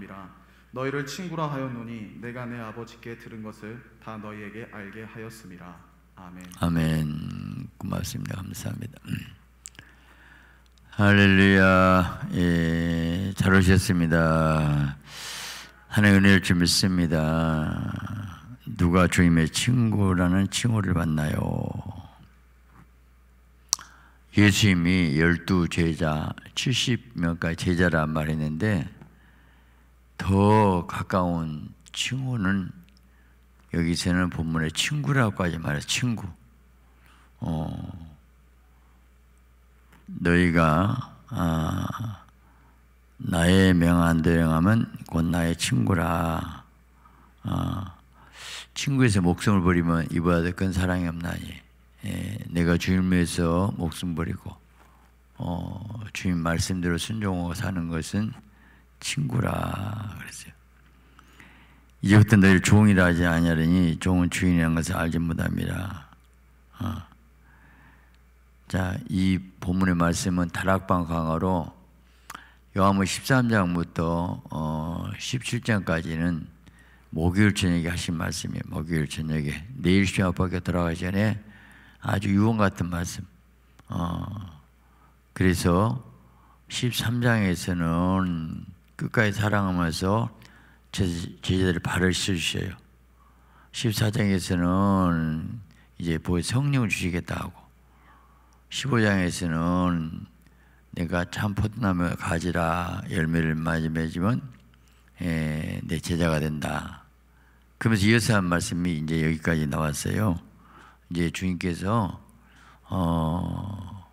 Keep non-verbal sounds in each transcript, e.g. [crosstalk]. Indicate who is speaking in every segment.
Speaker 1: 함이라 너희를 친구라 하였노니 내가 내 아버지께 들은 것을 다 너희에게 알게 하였음이라 아멘. 아멘. 고맙습니다. 그 감사합니다. 할렐루야. 예, 잘 오셨습니다. 하나의 은혜를 좀 믿습니다. 누가 주님의 친구라는 칭호를 받나요? 예수님이 열두 제자 70명까지 제자란 말했는데 더 가까운 친구는 여기서는 본문에 친구라고까지 말해 친구. 어, 너희가 아, 나의 명안 대응하면 곧 나의 친구라. 아, 친구에서 목숨을 버리면 입어야 될건 사랑이 없나니. 예, 내가 주님에서 목숨 버리고 어, 주님 말씀대로 순종하고 사는 것은 친구라 그랬어요. 이제부터 너희를 종이라 하지 아니하리니 종은 주인이라는 것을 알지 못합니다. 어. 자, 이 본문의 말씀은 다락방 강화로 요한복 13장부터 어, 17장까지는 목요일 저녁에 하신 말씀이에요. 목요일 저녁에 내일 시험 밖에 돌아가기 전에 아주 유언 같은 말씀. 어, 그래서 13장에서는 끝까지 사랑하면서 제자들 발을 씻으셔요. 14장에서는 이제 보여 성령을 주시겠다 하고 15장에서는 내가 참 포도나무 가지라 열매를 많이 맺으면 예, 내 제자가 된다. 그러면서 이어서 한 말씀이 이제 여기까지 나왔어요. 이제 주님께서 어,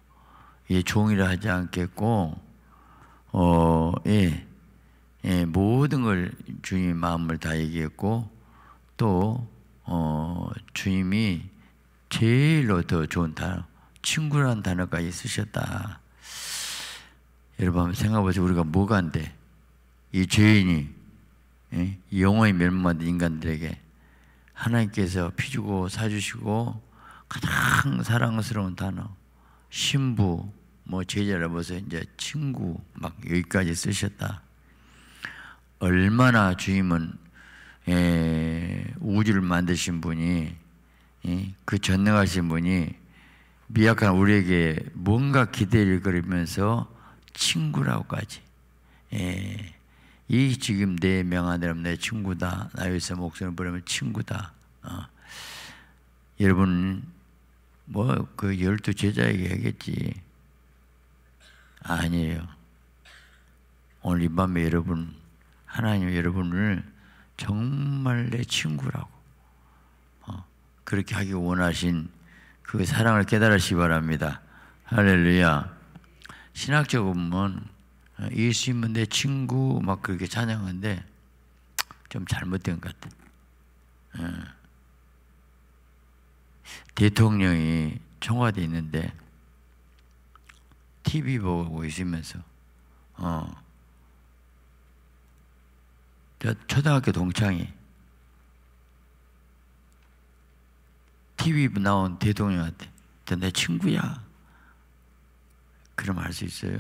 Speaker 1: 예, 종이라 하지 않겠고 어, 예, 예, 모든 걸 주님의 마음을 다 얘기했고 또 어, 주님이 제일로 더 좋은 단어 친구란 단어까지 쓰셨다. 여러분 한번 생각해보세요. 우리가 뭐가 안 돼? 이 죄인이 예? 이 영혼이 멸망된 인간들에게 하나님께서 피주고 사주시고 가장 사랑스러운 단어 신부 뭐 제자를 보세요 이제 친구 막 여기까지 쓰셨다. 얼마나 주님은 예, 우주를 만드신 분이 예, 그 전능하신 분이 미약한 우리에게 뭔가 기대를 그리면서 친구라고까지 예, 이 지금 내 명한 대로 내 친구다 나 위해서 목숨을 버리면 친구다 어. 여러분 뭐그 열두 제자에게 하겠지 아니에요 오늘 이 밤에 여러분 하나님 여러분을 정말 내 친구라고 어, 그렇게 하기 원하신 그 사랑을 깨달으시기 바랍니다. 할렐루야. 신학적 음문 예수님은 내 친구 막 그렇게 찬양하는데 좀 잘못된 것 같아. 어. 대통령이 청와대 있는데 TV 보고 있으면서 어. 초등학교 동창이 TV 나온 대통령한테 내 친구야. 그럼 알수 있어요?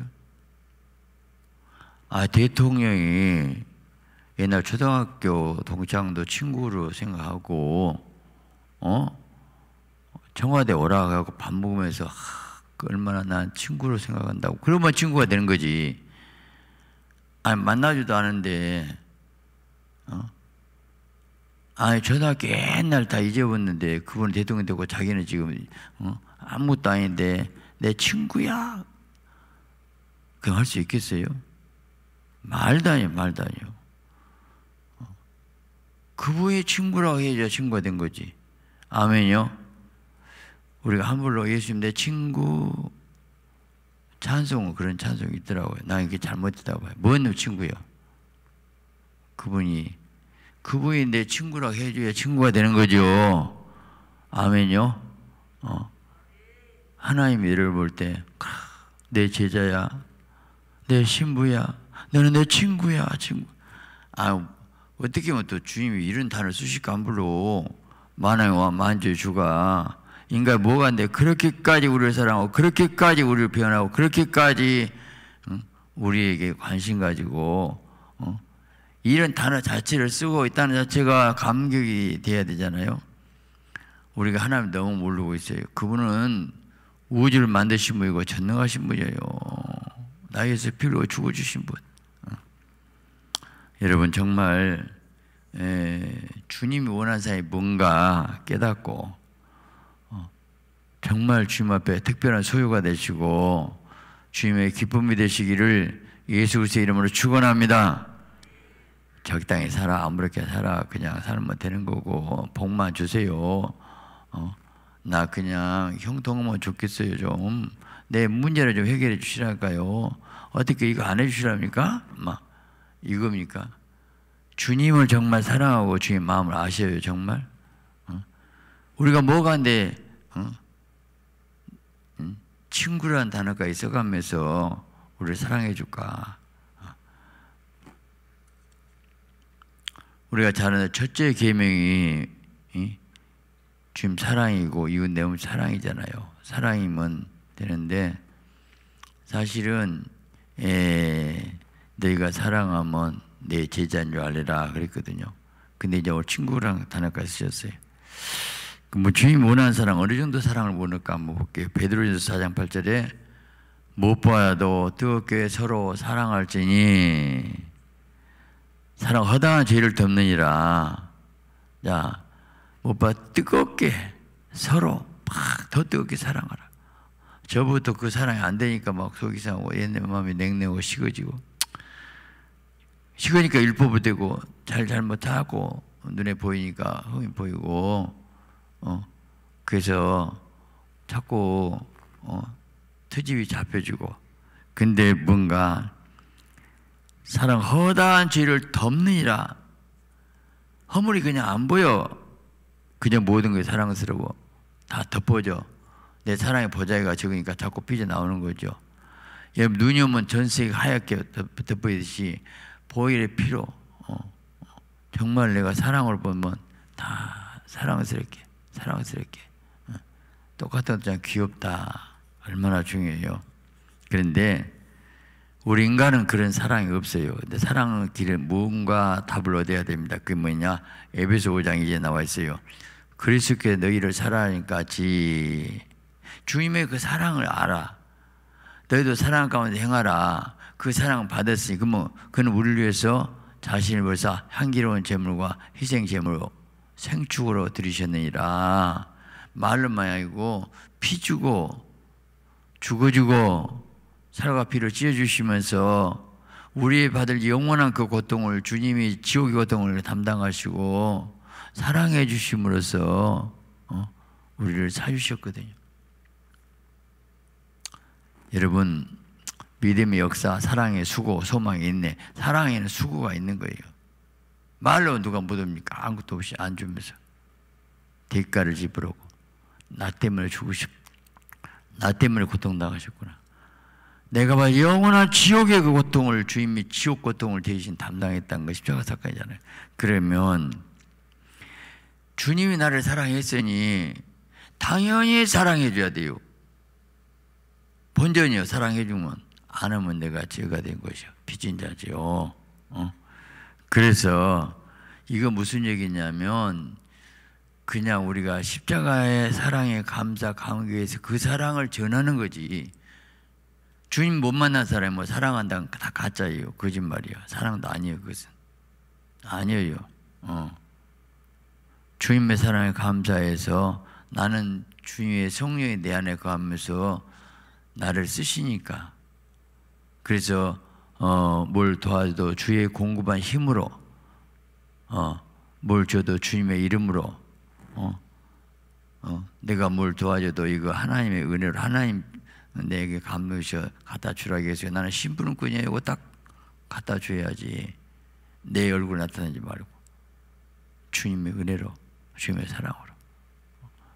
Speaker 1: 아, 대통령이 옛날 초등학교 동창도 친구로 생각하고, 어? 청와대 오라 하고 밥 먹으면서, 아, 얼마나 난 친구로 생각한다고. 그러면 친구가 되는 거지. 아니, 만나지도 않은데, 어? 아, 니저학교 옛날 다 잊어버렸는데 그분 대통령 되고 자기는 지금 어? 아무것도 아닌데 내 친구야. 그 할 수 있겠어요? 말도 아니에요, 말도 아니에요. 어. 그분의 친구라고 해야 친구가 된 거지. 아멘요. 우리가 함부로 예수님 내 친구 찬송은 그런 찬송이 있더라고요. 나 이게 잘못됐다고 봐요. 뭔 친구요? 그분이 그분이 내 친구라고 해줘야 친구가 되는 거죠. 아멘요. 어. 하나님 이를 볼때내 제자야, 내 신부야, 너는 내 친구야, 친구. 아 어떻게 하면 또 주님이 이런 단어 수십 안 불러 만왕와 만주 주가 인간 뭐가 데 그렇게까지 우리를 사랑하고 그렇게까지 우리를 변하고 그렇게까지 우리에게 관심 가지고 이런 단어 자체를 쓰고 있다는 자체가 감격이 돼야 되잖아요. 우리가 하나님 너무 모르고 있어요. 그분은 우주를 만드신 분이고 전능하신 분이에요. 나에서 필요 죽어주신 분. 어. 여러분 정말 에, 주님이 원하는 사이 뭔가 깨닫고 어, 정말 주님 앞에 특별한 소유가 되시고 주님의 기쁨이 되시기를 예수 의 이름으로 축원합니다. 적당히 살아 아무렇게 살아 그냥 살면 되는 거고 복만 주세요. 어? 나 그냥 형통하면 좋겠어요 좀. 내 문제를 좀 해결해 주시라까요 어떻게 이거 안 해주시랍니까? 막 이겁니까? 주님을 정말 사랑하고 주님 마음을 아셔요 정말. 어? 우리가 뭐가 데 어? 친구란 단어까지 써가면서 우리를 사랑해 줄까? 우리가 자 아는 첫째 계명이 주님 사랑이고 이웃 내몸 사랑이잖아요. 사랑이면 되는데 사실은 에, 너희가 사랑하면 내 제자인 줄 알리라 그랬거든요. 근데 이제 친구랑 단어까지 쓰셨어요. 그 뭐 주님 원하는 사랑 어느 정도 사랑을 보낼까 한번 볼게요. 베드로전서 4장 8절에 못 봐도 뜨겁게 서로 사랑할지니 사람 허다한 죄를 덮느니라. 자, 오빠 뜨겁게 서로 막 더 뜨겁게 사랑하라. 저부터 그 사랑이 안 되니까 막 속이 상하고 옛날 마음이 냉랭하고 식어지고 식으니까 일법을 되고 잘 잘못하고 눈에 보이니까 흥이 보이고 어 그래서 자꾸 어 트집이 잡혀지고 근데 뭔가 사랑 허다한 죄를 덮느니라. 허물이 그냥 안 보여. 그냥 모든 게 사랑스러워. 다 덮어져. 내 사랑의 보자기가 적으니까 자꾸 삐져나오는 거죠. 여러분 눈이 오면 전세계 하얗게 덮어지듯이 보일의 피로 어. 정말 내가 사랑을 보면 다 사랑스럽게 사랑스럽게 어. 똑같은 것처럼 귀엽다. 얼마나 중요해요. 그런데 우리 인간은 그런 사랑이 없어요. 근데 사랑의 길은 무언가 답을 얻어야 됩니다. 그게 뭐냐? 에베소 5장 이제 나와 있어요. 그리스께 너희를 사랑하니까지 주님의 그 사랑을 알아. 너희도 사랑 가운데 행하라. 그 사랑을 받았으니 그뭐 그는 우리를 위해서 자신을 벌써 향기로운 제물과 희생 제물로 생축으로 드리셨느니라. 말로만 아니고 피 주고 죽어 주고 살과 피를 찢어주시면서 우리 받을 영원한 그 고통을 주님이 지옥의 고통을 담당하시고 사랑해 주심으로써 어, 우리를 사주셨거든요. 여러분 믿음의 역사, 사랑의 수고, 소망의 인내, 사랑에는 수고가 있는 거예요. 말로 누가 묻읍니까? 아무것도 없이 안 주면서 대가를 지불하고 나 때문에 죽으셨, 나 때문에 고통당하셨구나. 내가 봐 영원한 지옥의 그 고통을 주님이 지옥 고통을 대신 담당했다는 것이 십자가 사건이잖아요. 그러면 주님이 나를 사랑했으니 당연히 사랑해줘야 돼요. 본전이요. 사랑해주면 안 하면 내가 죄가 된 것이요. 빚진 자지 어? 그래서 이거 무슨 얘기냐면 그냥 우리가 십자가의 사랑에 감사 감격해서 그 사랑을 전하는 거지. 주님 못 만난 사람이 뭐 사랑한다는 다 가짜예요. 거짓말이야. 사랑도 아니에요. 그것은. 아니에요. 어. 주님의 사랑에 감사해서 나는 주님의 성령이 내 안에 거면서 나를 쓰시니까. 그래서 어, 뭘 도와도 주의 공급한 힘으로 어, 뭘 줘도 주님의 이름으로 어, 어, 내가 뭘 도와줘도 이거 하나님의 은혜로 하나님 내게 감로이셔 갖다 주라 그래서 나는 신부름꾼이야이딱 갖다 줘야지 내 얼굴 나타내지 말고 주님의 은혜로 주님의 사랑으로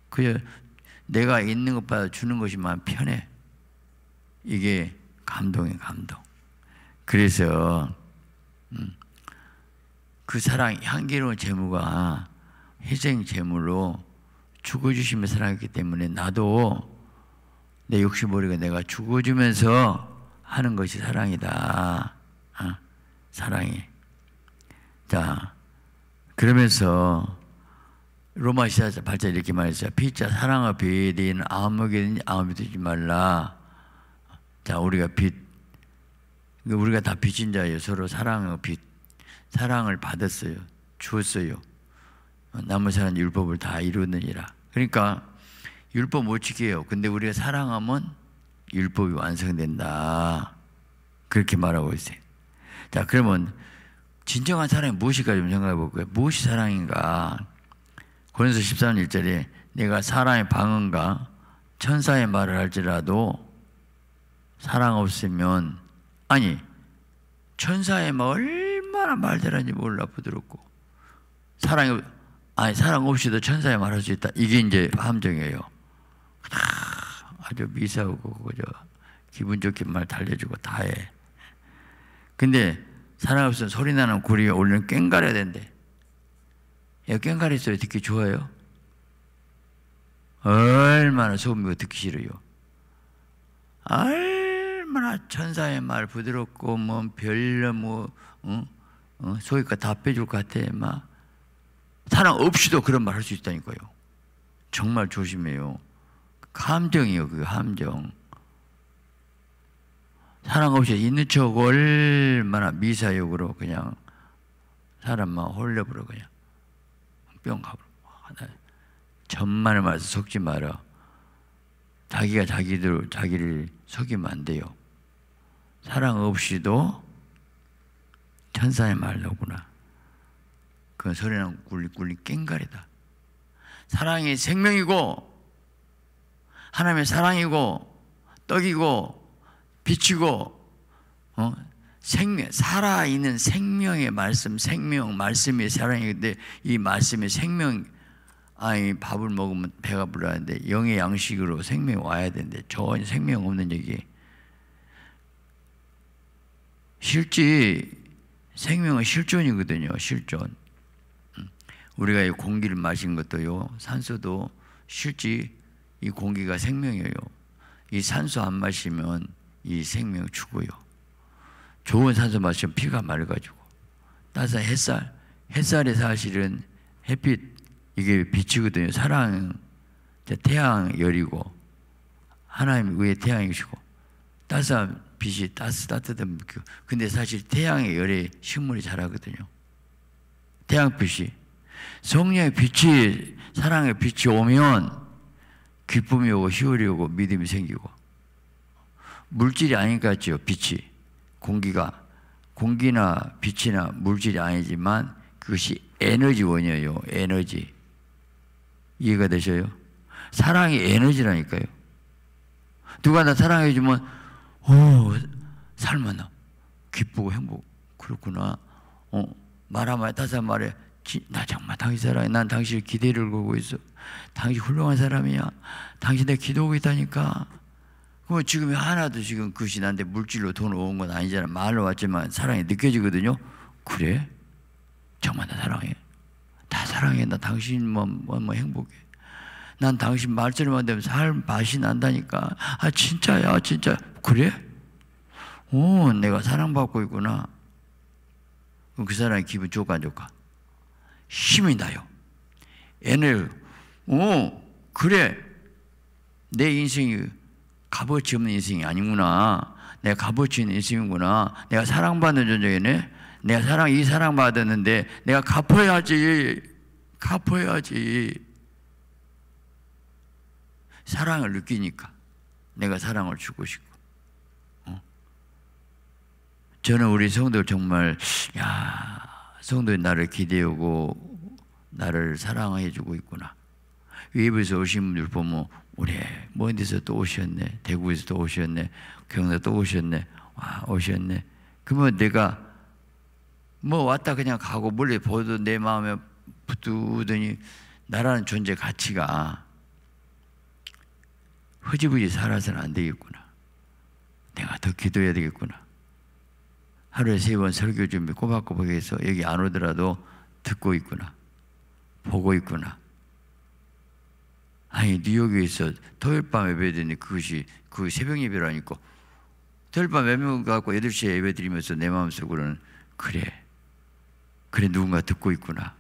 Speaker 1: 그저 내가 있는 것보다 주는 것이만 편해 이게 감동이 감동 그래서 음, 그 사랑 향기로운 재물과 희생 재물로 죽어주심의 사랑이기 때문에 나도 내 육신머리가 내가 죽어주면서 하는 것이 사랑이다. 어? 사랑이. 자, 그러면서 로마 시사 발자 이렇게 말했어요. 피자 사랑아 빛인 아무게는 아무 되지 말라. 자, 우리가 빛. 우리가 다 빛인 자예요. 서로 사랑의 빛. 사랑을 받았어요. 주었어요. 어, 남은 사람 율법을 다 이루느니라. 그러니까 율법 못 지켜요. 근데 우리가 사랑하면 율법이 완성된다. 그렇게 말하고 있어요. 자, 그러면 진정한 사랑이 무엇일까 좀 생각해 볼까요? 무엇이 사랑인가? 고린서 13장 1절에 내가 사랑의 방언과 천사의 말을 할지라도 사랑 없으면 아니 천사의 말 얼마나 말잘하는지 몰라 부드럽고 사랑이 아니 사랑 없이도 천사의 말할 수 있다. 이게 이제 함정이에요. 아주 미세하고 그저 기분 좋게 말 달래주고 다해. 근데 사람 없으면 소리 나는 구리에 올리는 꽹가려야 된대. 야, 깽가리 소리 듣기 좋아요? 얼마나 소음이고 듣기 싫어요. 얼마나 천사의 말 부드럽고 뭐 별로 뭐 응? 어? 소위가 다 빼줄 것 같아. 막 사람 없이도 그런 말 할 수 있다니까요. 정말 조심해요. 감정이요, 그 감정. 사랑 없이 있는 척 얼마나 미사욕으로 그냥 사람만 홀려버려 그냥 뿅 가버려. 아, 전만의 말서 속지 마라. 자기가 자기들 자기를 속이면 안 돼요. 사랑 없이도 천사의 말로구나. 그 소리는 꿀리꿀리 깽가리다. 사랑이 생명이고 하나님의 사랑이고 떡이고 빛이고 어? 생 살아 있는 생명의 말씀, 생명 말씀이 사랑인데 이 말씀이 생명 아이 밥을 먹으면 배가 불러야는데 영의 양식으로 생명이 와야 되는데 전혀 생명 없는 얘기. 실제 생명은 실존이거든요. 실존. 음. 우리가 이 공기를 마신 것도요. 산소도 실제 이 공기가 생명이에요. 이 산소 안 마시면 이 생명 죽어요. 좋은 산소 마시면 피가 맑아지고 따스한 햇살, 햇살이 사실은 햇빛 이게 빛이거든요. 사랑 태양 열이고 하나님 위에 태양이시고 따스한 빛이 따스 따뜻한 그 근데 사실 태양의 열에 식물이 자라거든요. 태양빛이 성령의 빛이 사랑의 빛이 오면 기쁨이 오고 희열이 오고 믿음이 생기고 물질이 아닌 것 같죠 빛이 공기가 공기나 빛이나 물질이 아니지만 그것이 에너지원이에요 에너지 이해가 되셔요? 사랑이 에너지라니까요 누가 나 사랑해주면 오삶만나 어, 기쁘고 행복 그렇구나 어, 말하면 다시 말해 기, 나 정말 당신 사랑해. 난 당신을 기대를 보고 있어. 당신 훌륭한 사람이야. 당신 내 기도하고 있다니까. 그 지금 하나도 지금 그것이 나한테 물질로 돈을온 건 아니잖아. 말로 왔지만 사랑이 느껴지거든요. 그래? 정말 나 사랑해. 다 사랑해. 나 당신만 뭐, 뭐 행복해. 난 당신 말처럼만 되면 살 맛이 난다니까. 아 진짜야, 진짜. 그래? 오, 어, 내가 사랑받고 있구나. 그사람이 그 기분 좋을안좋을 힘이 나요. 애는 어 그래 내 인생이 값어치 없는 인생이 아니구나. 내가 값어치 있는 인생이구나. 내가 사랑받는 존재네. 내가 사랑 이 사랑 받았는데 내가 갚아야지. 갚아야지. 사랑을 느끼니까 내가 사랑을 주고 싶고. 어? 저는 우리 성도 정말 야 성도인 나를 기대하고 나를 사랑해주고 있구나. 외부에서 오신 분들 보면 우리 먼 데서 또 오셨네. 대구에서 또 오셨네. 경도 또 오셨네. 와 오셨네. 그러면 내가 뭐 왔다 그냥 가고 멀리 보도 내 마음에 붙더니 나라는 존재 가치가 허지부지 살아서는 안 되겠구나. 내가 더 기도해야 되겠구나. 하루에 세 번 설교 준비 꼬박꼬박 해서 여기 안 오더라도 듣고 있구나. 보고 있구나. 아니 뉴욕에 서 토요일 밤 예배드니 그것이 그 새벽 예배라니까 토요일 밤 예배 갖고 8시에 예배 드리면서 내 마음속으로는 그래 그래 누군가 듣고 있구나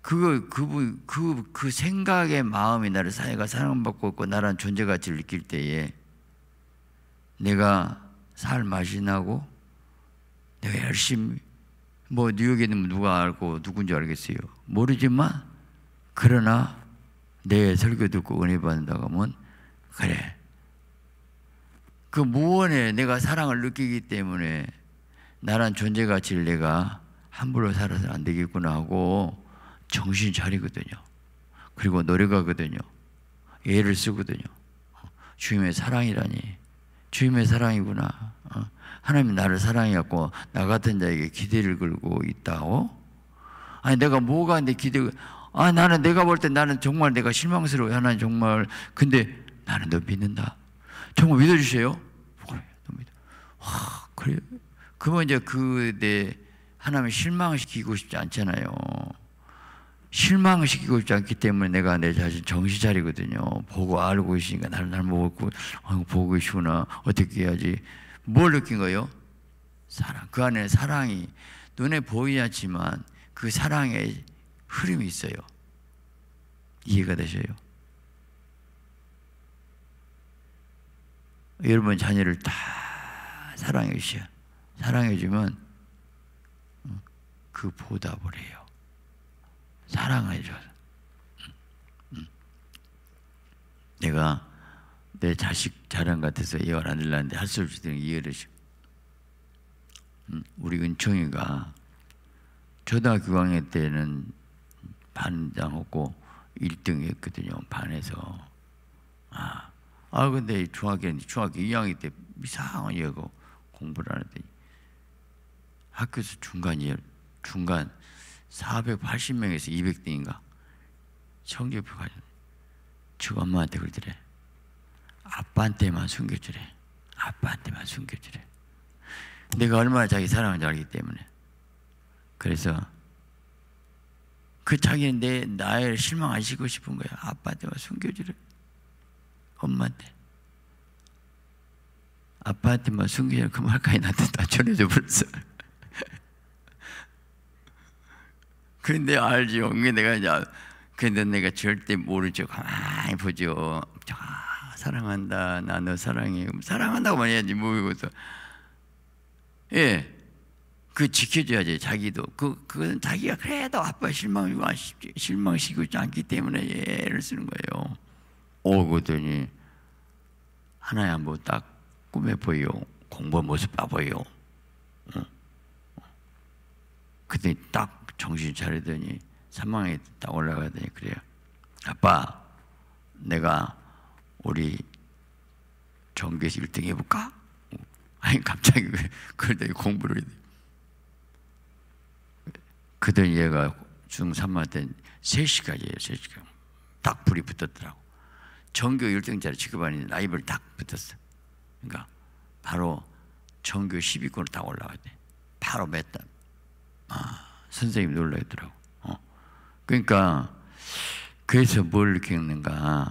Speaker 1: 그거 그분 그, 그, 그 생각의 마음이 나를 사회가 사랑받고 있고 나란 존재 가치를 느낄 때에 내가 살 맛이 나고 내가 열심히 뭐 뉴욕에 있는 누가 알고 누군지 알겠어요. 모르지만 그러나 내 설교 듣고 은혜 받는다고 하면 그래. 그 무언에 내가 사랑을 느끼기 때문에 나란 존재 가치를 내가 함부로 살아서는 안 되겠구나 하고 정신 차리거든요. 그리고 노력하거든요. 애를 쓰거든요. 주님의 사랑이라니. 주님의 사랑이구나. 어, 하나님 나를 사랑해갖고 나 같은 자에게 기대를 걸고 있다고? 아니 내가 뭐가 내 기대? 아 나는 내가 볼 때 나는 정말 내가 실망스러워. 하나님 정말 근데 나는 너 믿는다. 정말 믿어주세요. 너 믿어. 와 그래. 그러면 이제 그 내 하나님 실망시키고 싶지 않잖아요. 실망시키고 을있지 않기 때문에 내가 내 자신 정신 차리거든요. 보고 알고 있으니까 나는 날 먹었고, 아 보고 계시구나. 어떻게 해야지. 뭘 느낀 거예요? 사랑. 그 안에 사랑이 눈에 보이지 않지만 그 사랑의 흐름이 있어요. 이해가 되셔요? 여러분 자녀를 다 사랑해 주셔. 사랑해 주면 그 보답을 해요. 사랑해 줘서. 내가 내 자식 자랑 같아서 예열 안 들라는데 할 수 없이 되는 이해를시 음, 우리 은총이가 초등학교 강의 때는 반장없고 1등 했거든요. 반에서. 아, 아 근데 중학교, 중학교 2학년 때 이상한 얘가 공부를 하는데 학교에서 중간, 이에요 중간 480명에서 200등인가 성교표가 주가 엄마한테 그러더래 아빠한테만 숨겨주래 아빠한테만 숨겨주래 내가 얼마나 자기 사랑하 알기 때문에 그래서 그 자기는 내 나를 실망하시고 싶은 거야 아빠한테만 숨겨주래 엄마한테 아빠한테만 숨기려 그 말까지 나한테 다 전해져 버렸어 근데 알지요. 내가 이제 근데 내가 절대 모르죠. 가만 보죠. 아, 사랑한다. 나 너 사랑해. 사랑한다고만 해야지 모르고서 예. 그 지켜줘야지 자기도 그 그건 자기가 그래도 아빠 실망이고 아, 실망시키고 않기 때문에 예를 쓰는 거예요. 오거더니 하나야 뭐 딱 꿈에 보여 공부 모습 봐 보여. 응. 그때 딱 정신 차리더니 사망에 딱 올라가더니 그래요. 아빠, 내가 우리 전교에서 1등 해볼까? 아니 갑자기 왜 그, 그러더니 공부를 해. 그니 얘가 중3만 때 3시까지예요 3시까지 딱 불이 붙었더라고 전교 1등짜리 직급반이 라이벌 딱 붙었어 그러니까 바로 전교 10위권을 딱 올라가야 돼 바로 몇 달. 아. 선생님이 놀라더라고. 있 어. 그러니까 그래서 뭘 겪는가?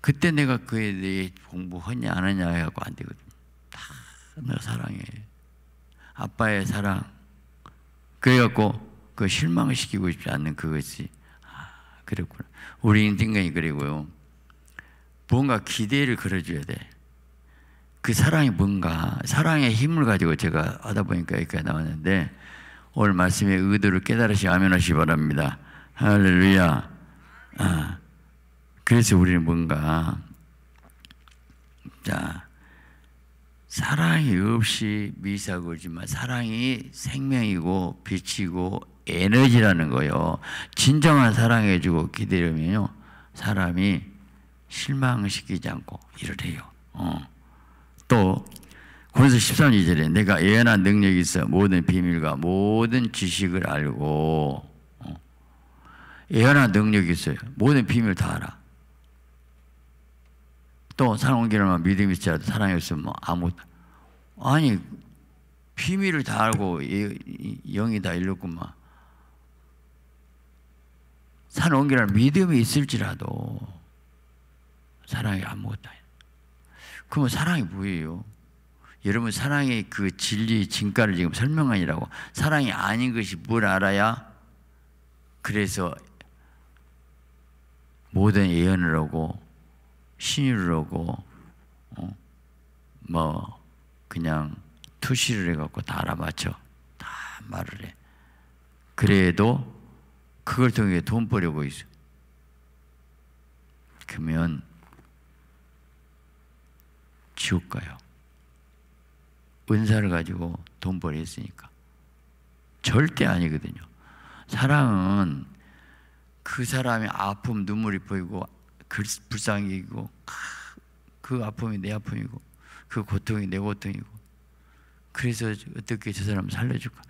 Speaker 1: 그때 내가 그에 대해 공부하냐 안 하냐 해갖고 안 되거든. 다너 사랑해. 아빠의 사랑. 그래갖고 그 실망시키고 싶지 않는 그것이 아 그랬구나. 우리 인생이 그리고요. 뭔가 기대를 걸어줘야 돼. 그 사랑이 뭔가 사랑의 힘을 가지고 제가 하다 보니까 이렇게 나왔는데 오늘 말씀의 의도를 깨달으시 아멘하시 기 바랍니다. 할렐루야. 아, 그래서 우리는 뭔가 자 사랑이 없이 미사고지만 사랑이 생명이고 빛이고 에너지라는 거요. 진정한 사랑해주고 기대려면요 사람이 실망시키지 않고 이러래요. 어. 또 그래서 13절에 내가 예언한 능력이 있어 모든 비밀과 모든 지식을 알고 어. 예언한 능력이 있어요. 모든 비밀 다 알아. 또 사람 옮기려면 믿음이 있어라도 사랑이 없으면 뭐 아무 아니 비밀을 다 알고 영이다 이랬구만. 산 옮기라 믿음이 있을지라도 사랑이 아무것도 아니야. 그러면 사랑이 뭐예요? 여러분 사랑의 그 진리 진가를 지금 설명하느라고 사랑이 아닌 것이 뭘 알아야 그래서 모든 예언을 하고 신유를 하고 어? 뭐 그냥 투시를 해갖고 다 알아맞혀 다 말을 해 그래도 그걸 통해 돈 벌려고 있어 그러면 지옥 가요 은사를 가지고 돈벌이 했으니까. 절대 아니거든요. 사랑은 그 사람의 아픔, 눈물이 보이고, 불쌍해지고그 아, 아픔이 내 아픔이고, 그 고통이 내 고통이고. 그래서 어떻게 저 사람 을 살려줄까?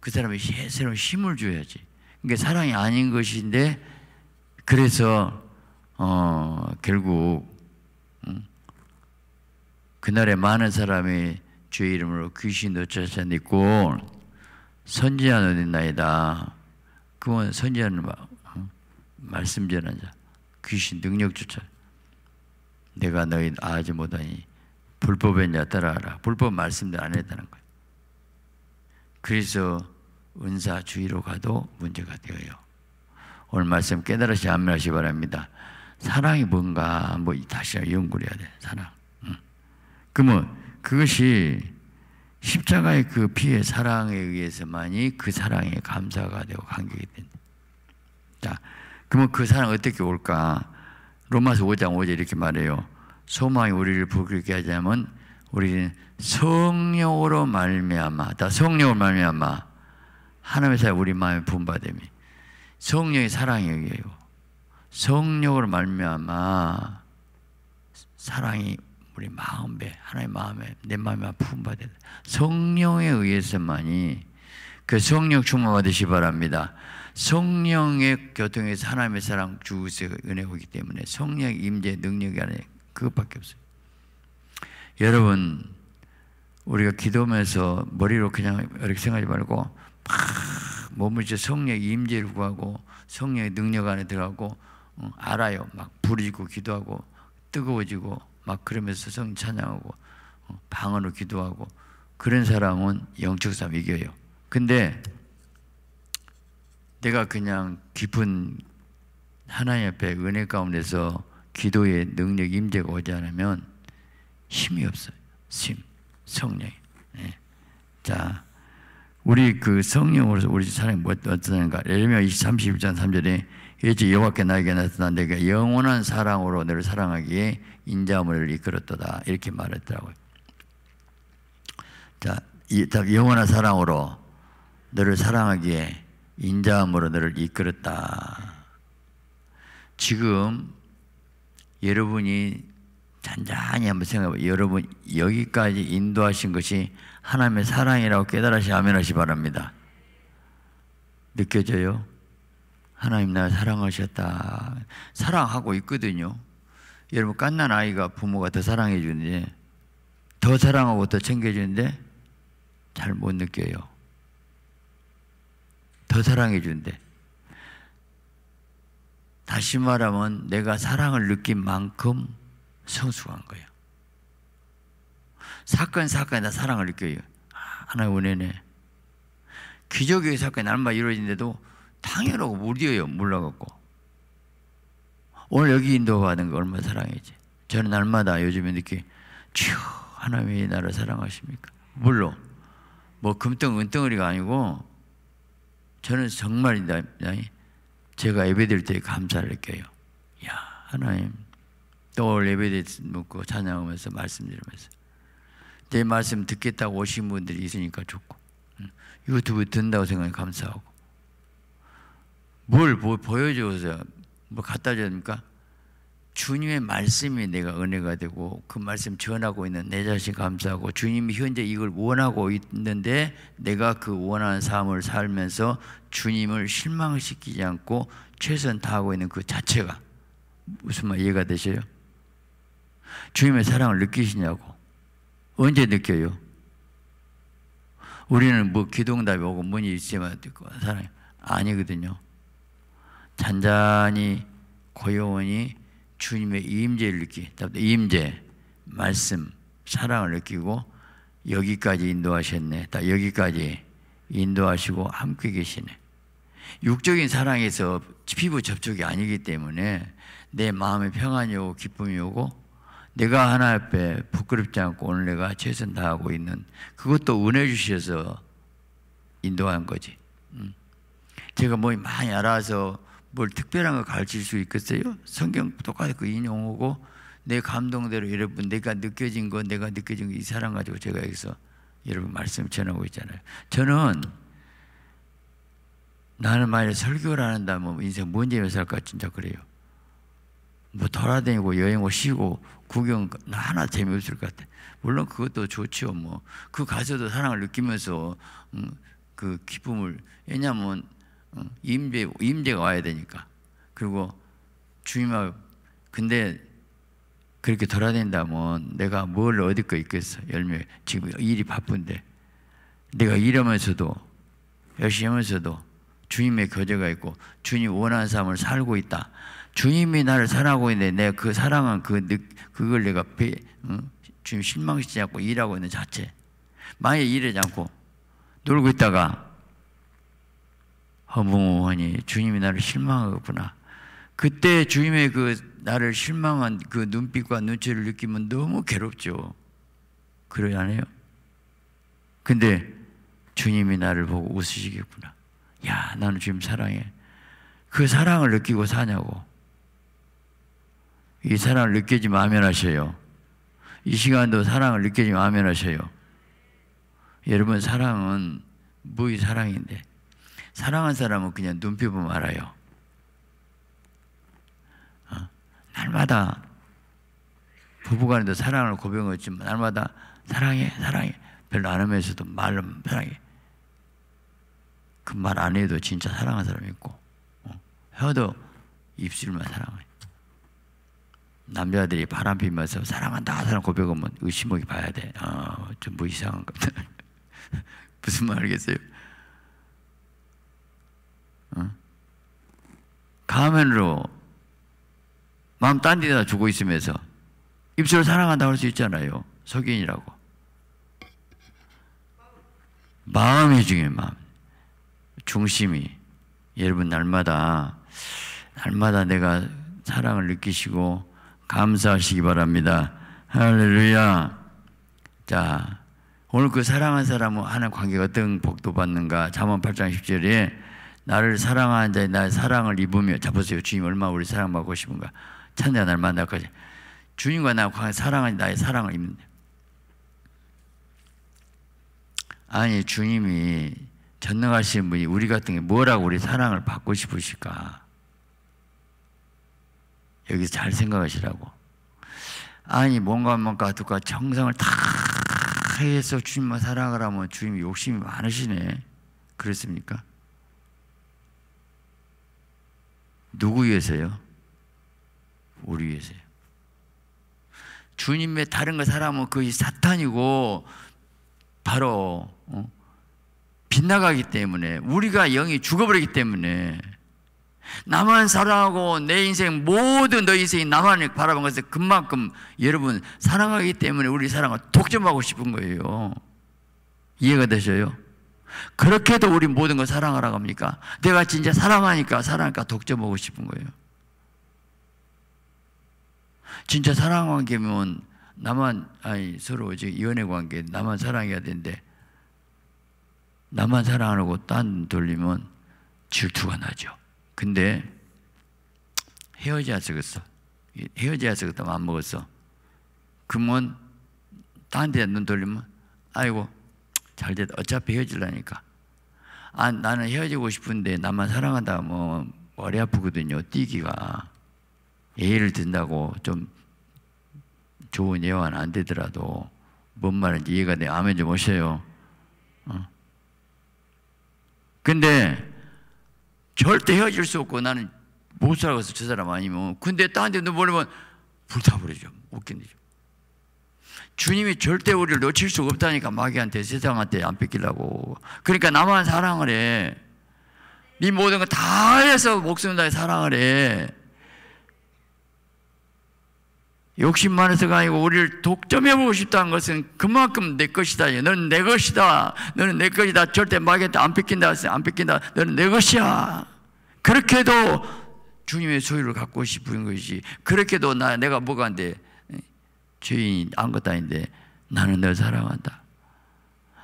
Speaker 1: 그 사람이 새로운 힘을 줘야지. 그러니까 사랑이 아닌 것인데, 그래서, 어, 결국, 음, 그날에 많은 사람이 주의 이름으로 귀신도 쫓아내고 선지자는 있딨나이다 그건 선지자는 말씀 전한 자, 귀신 능력 쫓아. 내가 너희 아지 못하니 불법의 따라하라. 불법 말씀도 안 했다는 거예요. 그래서 은사 주의로 가도 문제가 되어요. 오늘 말씀 깨달으시 안면하시 바랍니다. 사랑이 뭔가 한 뭐 다시 연구를 해야 돼. 사랑. 응. 그러면 그것이 십자가의 그 피의 사랑에 의해서만이 그사랑의 감사가 되고 감격이 된다. 자, 그러면 그 사랑 어떻게 올까? 로마서 5장 5절 이렇게 말해요. 소망이 우리를 부끄게 하자면 우리는 성령으로 말미암아, 다 성령으로 말미암아 하나님의 사랑 우리 마음에 분바됨이 성령의 사랑에 요 성령으로 말미암아 사랑이 우리 마음에 하나님 마음에 내마음에 아픔 받아 성령에 의해서만이 그 성령 충만 받으시 바랍니다. 성령의 교통에서 하나님의 사랑 주의 은혜 오기 때문에 성령 임재 능력이 안에 그것밖에 없어요. 여러분 우리가 기도하면서 머리로 그냥 이렇게 생각하지 말고 막 몸을 이제 성령 임재를 구하고 성령의 능력 안에 들어가고 응, 어, 알아요. 막 부르짖고 기도하고 뜨거워지고 막 그러면서 성 찬양하고 어, 방언으로 기도하고 그런 사람은 영적 싸움 이겨요. 근데 내가 그냥 깊은 하나님 앞에 은혜 가운데서 기도의 능력 임재가 오지 않으면 힘이 없어요. 힘, 성령. 네. 예. 자, 우리 그 성령으로서 우리 뭐, 사람이 어떠는가? 예레미야 31장 3절에 이제 여호와께 나에게 나타난 내가 영원한 사랑으로 너를 사랑하기에 인자함을 이끌었도다 이렇게 말했더라고요. 자, 이, 영원한 사랑으로 너를 사랑하기에 인자함으로 너를 이끌었다. 지금 여러분이 잔잔히 한번 생각해봐 여러분 여기까지 인도하신 것이 하나님의 사랑이라고 깨달으시 아멘하시 바랍니다. 느껴져요? 하나님 날 사랑하셨다. 사랑하고 있거든요. 여러분 갓난 아이가 부모가 더 사랑해 주는데 더 사랑하고 더 챙겨 주는데 잘 못 느껴요. 더 사랑해 주는데 다시 말하면 내가 사랑을 느낀 만큼 성숙한 거예요. 사건 사건에 다 사랑을 느껴요. 아, 하나의 은혜네. 기적의 사건이 날마 이루어진데도 당연하고 무리예요 몰라갖고 오늘 여기 인도받은 거 얼마나 사랑했지 저는 날마다 요즘에 느끼 주 하나님이 나를 사랑하십니까 물론 뭐 금덩 은덩어리가 아니고 저는 정말 제가 예배드때 감사를 느껴요 야 하나님 또 예배드릴 고 찬양하면서 말씀드리면서 내 말씀 듣겠다고 오신 분들이 있으니까 좋고 유튜브 든다고 생각해 감사하고 뭘, 뭐 보여줘서 뭐 갖다 줘니까 주님의 말씀이 내가 은혜가 되고 그 말씀 전하고 있는 내 자신 감사하고 주님이 현재 이걸 원하고 있는데 내가 그 원하는 삶을 살면서 주님을 실망시키지 않고 최선 다하고 있는 그 자체가 무슨 말 이해가 되세요? 주님의 사랑을 느끼시냐고 언제 느껴요? 우리는 뭐기도답이 오고 문이 있지만 사랑이 아니거든요. 잔잔히 고요원이 주님의 임재를 느끼, 임재, 말씀, 사랑을 느끼고 여기까지 인도하셨네. 다 여기까지 인도하시고 함께 계시네. 육적인 사랑에서 피부 접촉이 아니기 때문에 내 마음에 평안이 오고 기쁨이 오고 내가 하나 앞에 부끄럽지 않고 오늘 내가 최선 다하고 있는 그것도 은혜 주셔서 인도한 거지. 음. 제가 뭐 많이 알아서 뭘 특별한 걸 가르칠 수 있겠어요? 성경 똑같이 그 인용하고 내 감동대로 여러분 내가 느껴진 거 내가 느껴진 거이 사람 가지고 제가 여기서 여러분 말씀 전하고 있잖아요. 저는 나는 만약 설교를 한다면 인생 뭔지 몇 살까 진짜 그래요. 뭐 돌아다니고 여행 오시고 구경 하나 재미없을 것 같아. 물론 그것도 좋지요. 뭐 그 가서도 사랑을 느끼면서 음, 그 기쁨을 왜냐면 임재 임재가 와야 되니까. 그리고 주님아 근데 그렇게 돌아다닌다면 내가 뭘 얻을 거 있겠어 열매 지금 일이 바쁜데 내가 일하면서도 열심히 하면서도 주님의 교제가 있고 주님 원하는 삶을 살고 있다 주님이 나를 사랑하고 있는데 내가 그 사랑한 그 그걸 내가 배, 응? 주님 실망시키지 않고 일하고 있는 자체 만약 에 일하지 않고 놀고 있다가 허무하니 아, 뭐, 뭐, 주님이 나를 실망하구나. 그때 주님의 그 나를 실망한 그 눈빛과 눈치를 느끼면 너무 괴롭죠. 그러지 않아요? 근데 주님이 나를 보고 웃으시겠구나. 야, 나는 주님 사랑해. 그 사랑을 느끼고 사냐고. 이 사랑을 느끼지면 아멘하셔요. 이 시간도 사랑을 느끼지면 아멘하셔요. 여러분 사랑은 무의 사랑인데 사랑한 사람은 그냥 눈빛 보면 알아요. 어? 날마다 부부간에도 사랑을 고백했지만 날마다 사랑해 사랑해 별로 안 하면서도 말은 사랑해 그 말 안 해도 진짜 사랑하사람 있고 어? 해도 입술만 사랑해 남자들이 바람 피면서 사랑한다 사랑 고백하면 의심하게 봐야 돼. 어, 아, 좀뭐 이상한 것 [laughs] 무슨 말 알겠어요? 어? 가면으로 마음 딴 데다 주고 있으면서 입술을 사랑한다고 할수 있잖아요. 석인이라고 마음이 중요해, 마음. 중심이. 여러분, 날마다, 날마다 내가 사랑을 느끼시고 감사하시기 바랍니다. 할렐루야. 자, 오늘 그 사랑한 사람은 하나 관계가 어떤 복도 받는가? 자문 8장 10절에 나를 사랑하는 자의 나의 사랑을 입으며 자 보세요 주님 얼마나 우리 사랑받고 싶은가 찬양 날 만나까지 주님과 나가 사랑하는 나의 사랑을 입는다 아니 주님이 전능하신 분이 우리 같은 게 뭐라고 우리 사랑을 받고 싶으실까 여기서 잘 생각하시라고 아니 뭔가 뭔가 누가 정성을 다 해서 주님만 사랑을 하면 주님 욕심이 많으시네 그렇습니까? 누구 위해서요? 우리 위해서요. 주님의 다른 거 사람은 그 사탄이고 바로 어? 빗나가기 때문에 우리가 영이 죽어버리기 때문에 나만 사랑하고 내 인생 모든 너 인생이 나만 바라본 것에 그만큼 여러분 사랑하기 때문에 우리 사랑을 독점하고 싶은 거예요. 이해가 되셔요? 그렇게도 우리 모든 걸 사랑하라고 합니까? 내가 진짜 사랑하니까 사랑하니까 독점하고 싶은 거예요. 진짜 사랑 관계면 나만 아니 서로 이제 연애 관계 나만 사랑해야 되는데 나만 사랑하고 딴 돌리면 질투가 나죠. 근데 헤어져야 쓰겠어. 헤어져야 쓰겠다 안 먹었어. 그러면 딴 데 눈 돌리면 아이고 잘 돼. 다 어차피 헤어질라니까. 아, 나는 헤어지고 싶은데 나만 사랑한다 하 뭐, 머리 아프거든요. 뛰기가. 예를 든다고 좀 좋은 예화안 되더라도 뭔 말인지 이해가 돼. 아멘 좀 오세요. 어. 근데 절대 헤어질 수 없고 나는 못 살아가서 저 사람 아니면 근데 딴데 눈보리면 불타버리죠. 웃긴데죠. 주님이 절대 우리를 놓칠 수가 없다니까 마귀한테 세상한테 안 뺏기려고. 그러니까 나만 사랑을 해. 네 모든 거다 해서 목숨 다해 사랑을 해. 욕심만 해서가 아니고 우리를 독점해보고 싶다는 것은 그만큼 내 것이다. 너는 내 것이다. 너는 내 것이다. 절대 마귀한테 안 뺏긴다. 안 뺏긴다. 너는 내 것이야. 그렇게도 주님의 소유를 갖고 싶은 것이지. 그렇게도 나, 내가 뭐가 안 돼. 죄인안 것도 아닌데 나는 널 사랑한다.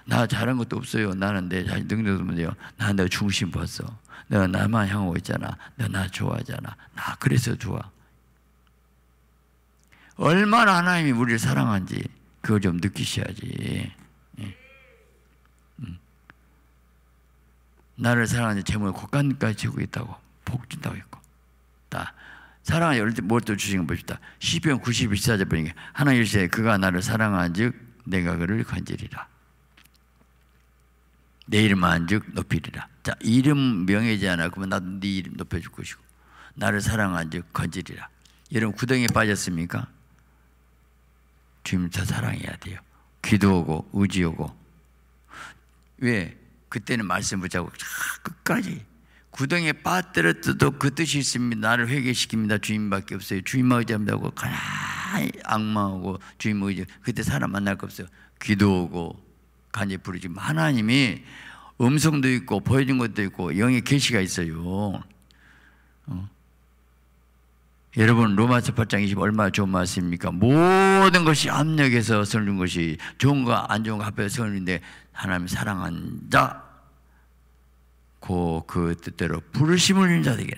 Speaker 1: 나 잘한 것도 없어요. 나는 내 자신 능력도 없는데요. 나너 중심 봤어. 너 나만 향하고 있잖아. 너나 좋아하잖아. 나 그래서 좋아. 얼마나 하나님이 우리를 사랑한지 그걸 좀 느끼셔야지. 예. 음. 나를 사랑하는 제목을 곳간까지 채고 있다고 복 준다고 했고 다 사랑하여 뭘또 주신 거 봅시다. 시편 91사절 보니까 하나님 일세 그가 나를 사랑한 즉 내가 그를 건지리라. 내 이름만 즉 높이리라. 자 이름 명예지 않아 그면 나도 네 이름 높여줄 것이고 나를 사랑한 즉 건지리라. 여러분 구덩이에 빠졌습니까? 주님 다 사랑해야 돼요. 기도하고 의지하고 왜 그때는 말씀 붙잡고 끝까지 구덩이에 빠뜨렸어도 그 뜻이 있습니다. 나를 회개시킵니다. 주님밖에 없어요. 주님만 의지한다고 가만히 악망하고 주님 의지 그때 사람 만날 거 없어요. 기도하고 간이 부르지만 하나님이 음성도 있고 보여준 것도 있고 영의 계시가 있어요. 어. 여러분 로마서 8장 20 얼마나 좋은 말씀입니까? 모든 것이 압력에서 설린 것이 좋은 거 안 좋은 거 합해서 설린데 하나님 사랑한 자 그, 그 뜻대로 부르심을 입는 자들에게.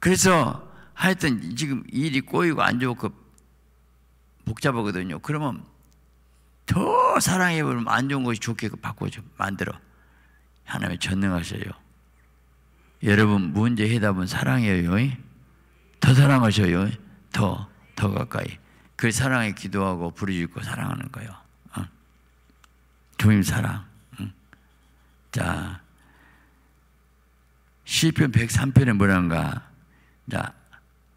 Speaker 1: 그래서 하여튼 지금 일이 꼬이고 안 좋고 복잡하거든요. 그러면 더사랑해버면안 좋은 것이 좋게 그 바꿔줘. 만들어. 하나님의 전능하셔요. 여러분, 문제 해답은 사랑이요더 사랑하셔요. 더, 더 가까이. 그 사랑에 기도하고 부르짖고 사랑하는 거예요. 어? 주님 사랑. 응? 자. 시편 103편에 뭐란가? 자,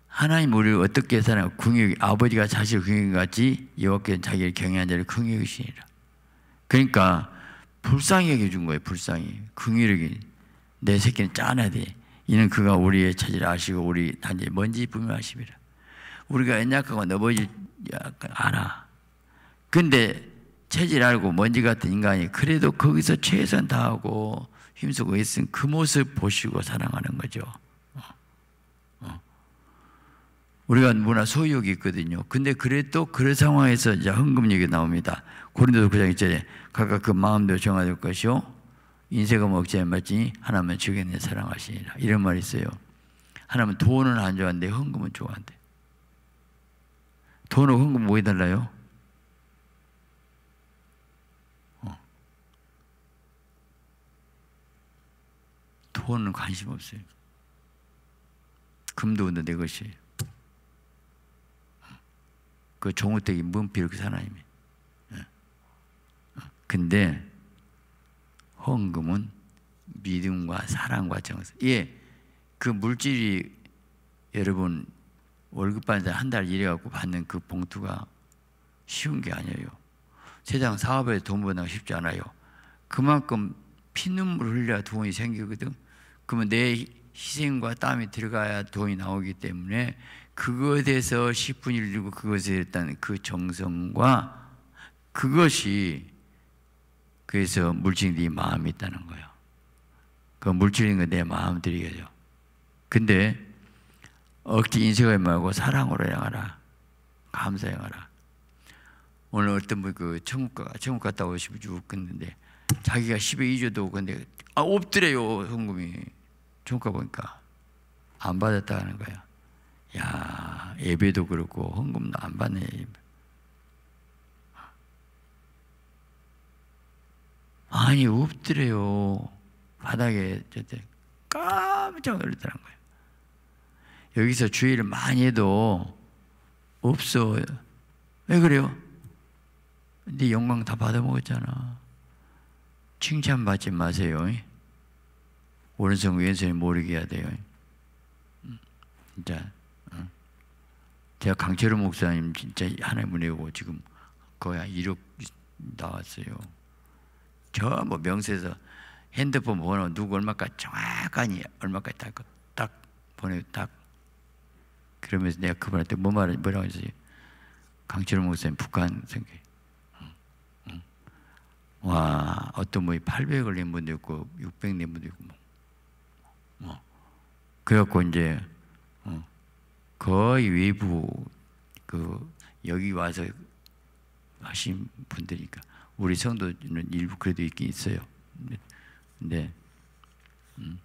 Speaker 1: 하나님 우리를 어떻게 사랑 궁역 아버지가 자식을 궁역같이 여호와께는 자기를 경외한 자를 궁역이시니라. 그러니까 불쌍히 여겨준 거예요. 불쌍히 궁역이 내 새끼는 짠해 돼. 이는 그가 우리의 처지를 아시고 우리 단지 먼지 분명하십니다. 우리가 연약하고 넘어질 약간 알아. 근데 체질 알고 먼지 같은 인간이 그래도 거기서 최선 다하고 힘쓰고 애쓴 그 모습 보시고 사랑하는 거죠. 어. 어. 우리가 문화 소유욕이 있거든요. 근데 그래도 그런 상황에서 이제 헌금력이 나옵니다. 고린도서 9장 1절에 각각 그 마음대로 정하실 것이요. 인생은 먹지 않았지 하나만죽였네 사랑하시니라. 이런 말이 있어요. 하나만 돈은 안좋아한데 헌금은 좋아한대. 돈은 헌금 뭐해 달라요? 돈은 관심 없어요. 금도 은도 내것이그 종어떼기 문필 그하나이 근데 헌금은 믿음과 사랑과 정서. 예, 그 물질이 여러분 월급 받는 한달 일해갖고 받는 그 봉투가 쉬운 게 아니에요. 세상 사업에 돈 버는 거 쉽지 않아요. 그만큼 피눈물 흘려 돈이 생기거든. 그러면 내 희생과 땀이 들어가야 돈이 나오기 때문에 그것에서 대해 10분 1 주고 그것에 일단 그 정성과 그것이 그래서 물질이 마음이 있다는 거예요. 그 물질인 건내 마음 들이겠죠 근데 억지 인생을 말고 사랑으로 향하라. 감사 향하라. 오늘 어떤 분그 천국 가 천국 갔다 오시면 죽었는데 자기가 10에 2조도 근데 아 없더래요 현금이. 주까 보니까 안 받았다는 거야. 야 예배도 그렇고 헌금도 안 받네. 아니 엎드려요 바닥에 저때 깜짝 놀랐다는 거야 여기서 주의를 많이 해도 없어. 왜 그래요? 네 영광 다 받아먹었잖아. 칭찬받지 마세요. 오늘 성경에 제일 모르게 해야 돼요. 진짜. 어. 제가 강철호 목사님 진짜 하나님을 내 지금 거의 한 1억 나왔어요. 전부 명세서 핸드폰 번호 누구 얼마까지 정확하니 얼마까지 그 딱, 딱 보내고 딱 그러면서 내가 그분한테 뭐 말, 뭐라고 했어요? 강철호 목사님 북한 생계 와 어떤 분이 800을 낸 분도 있고 600낸 분도 있고 뭐. 어. 그래갖고 이제 어. 거의 외부 그 여기 와서 하신 분들이니까 우리 성도는 일부 그래도 있긴 있어요. 근데 네. 네. 음.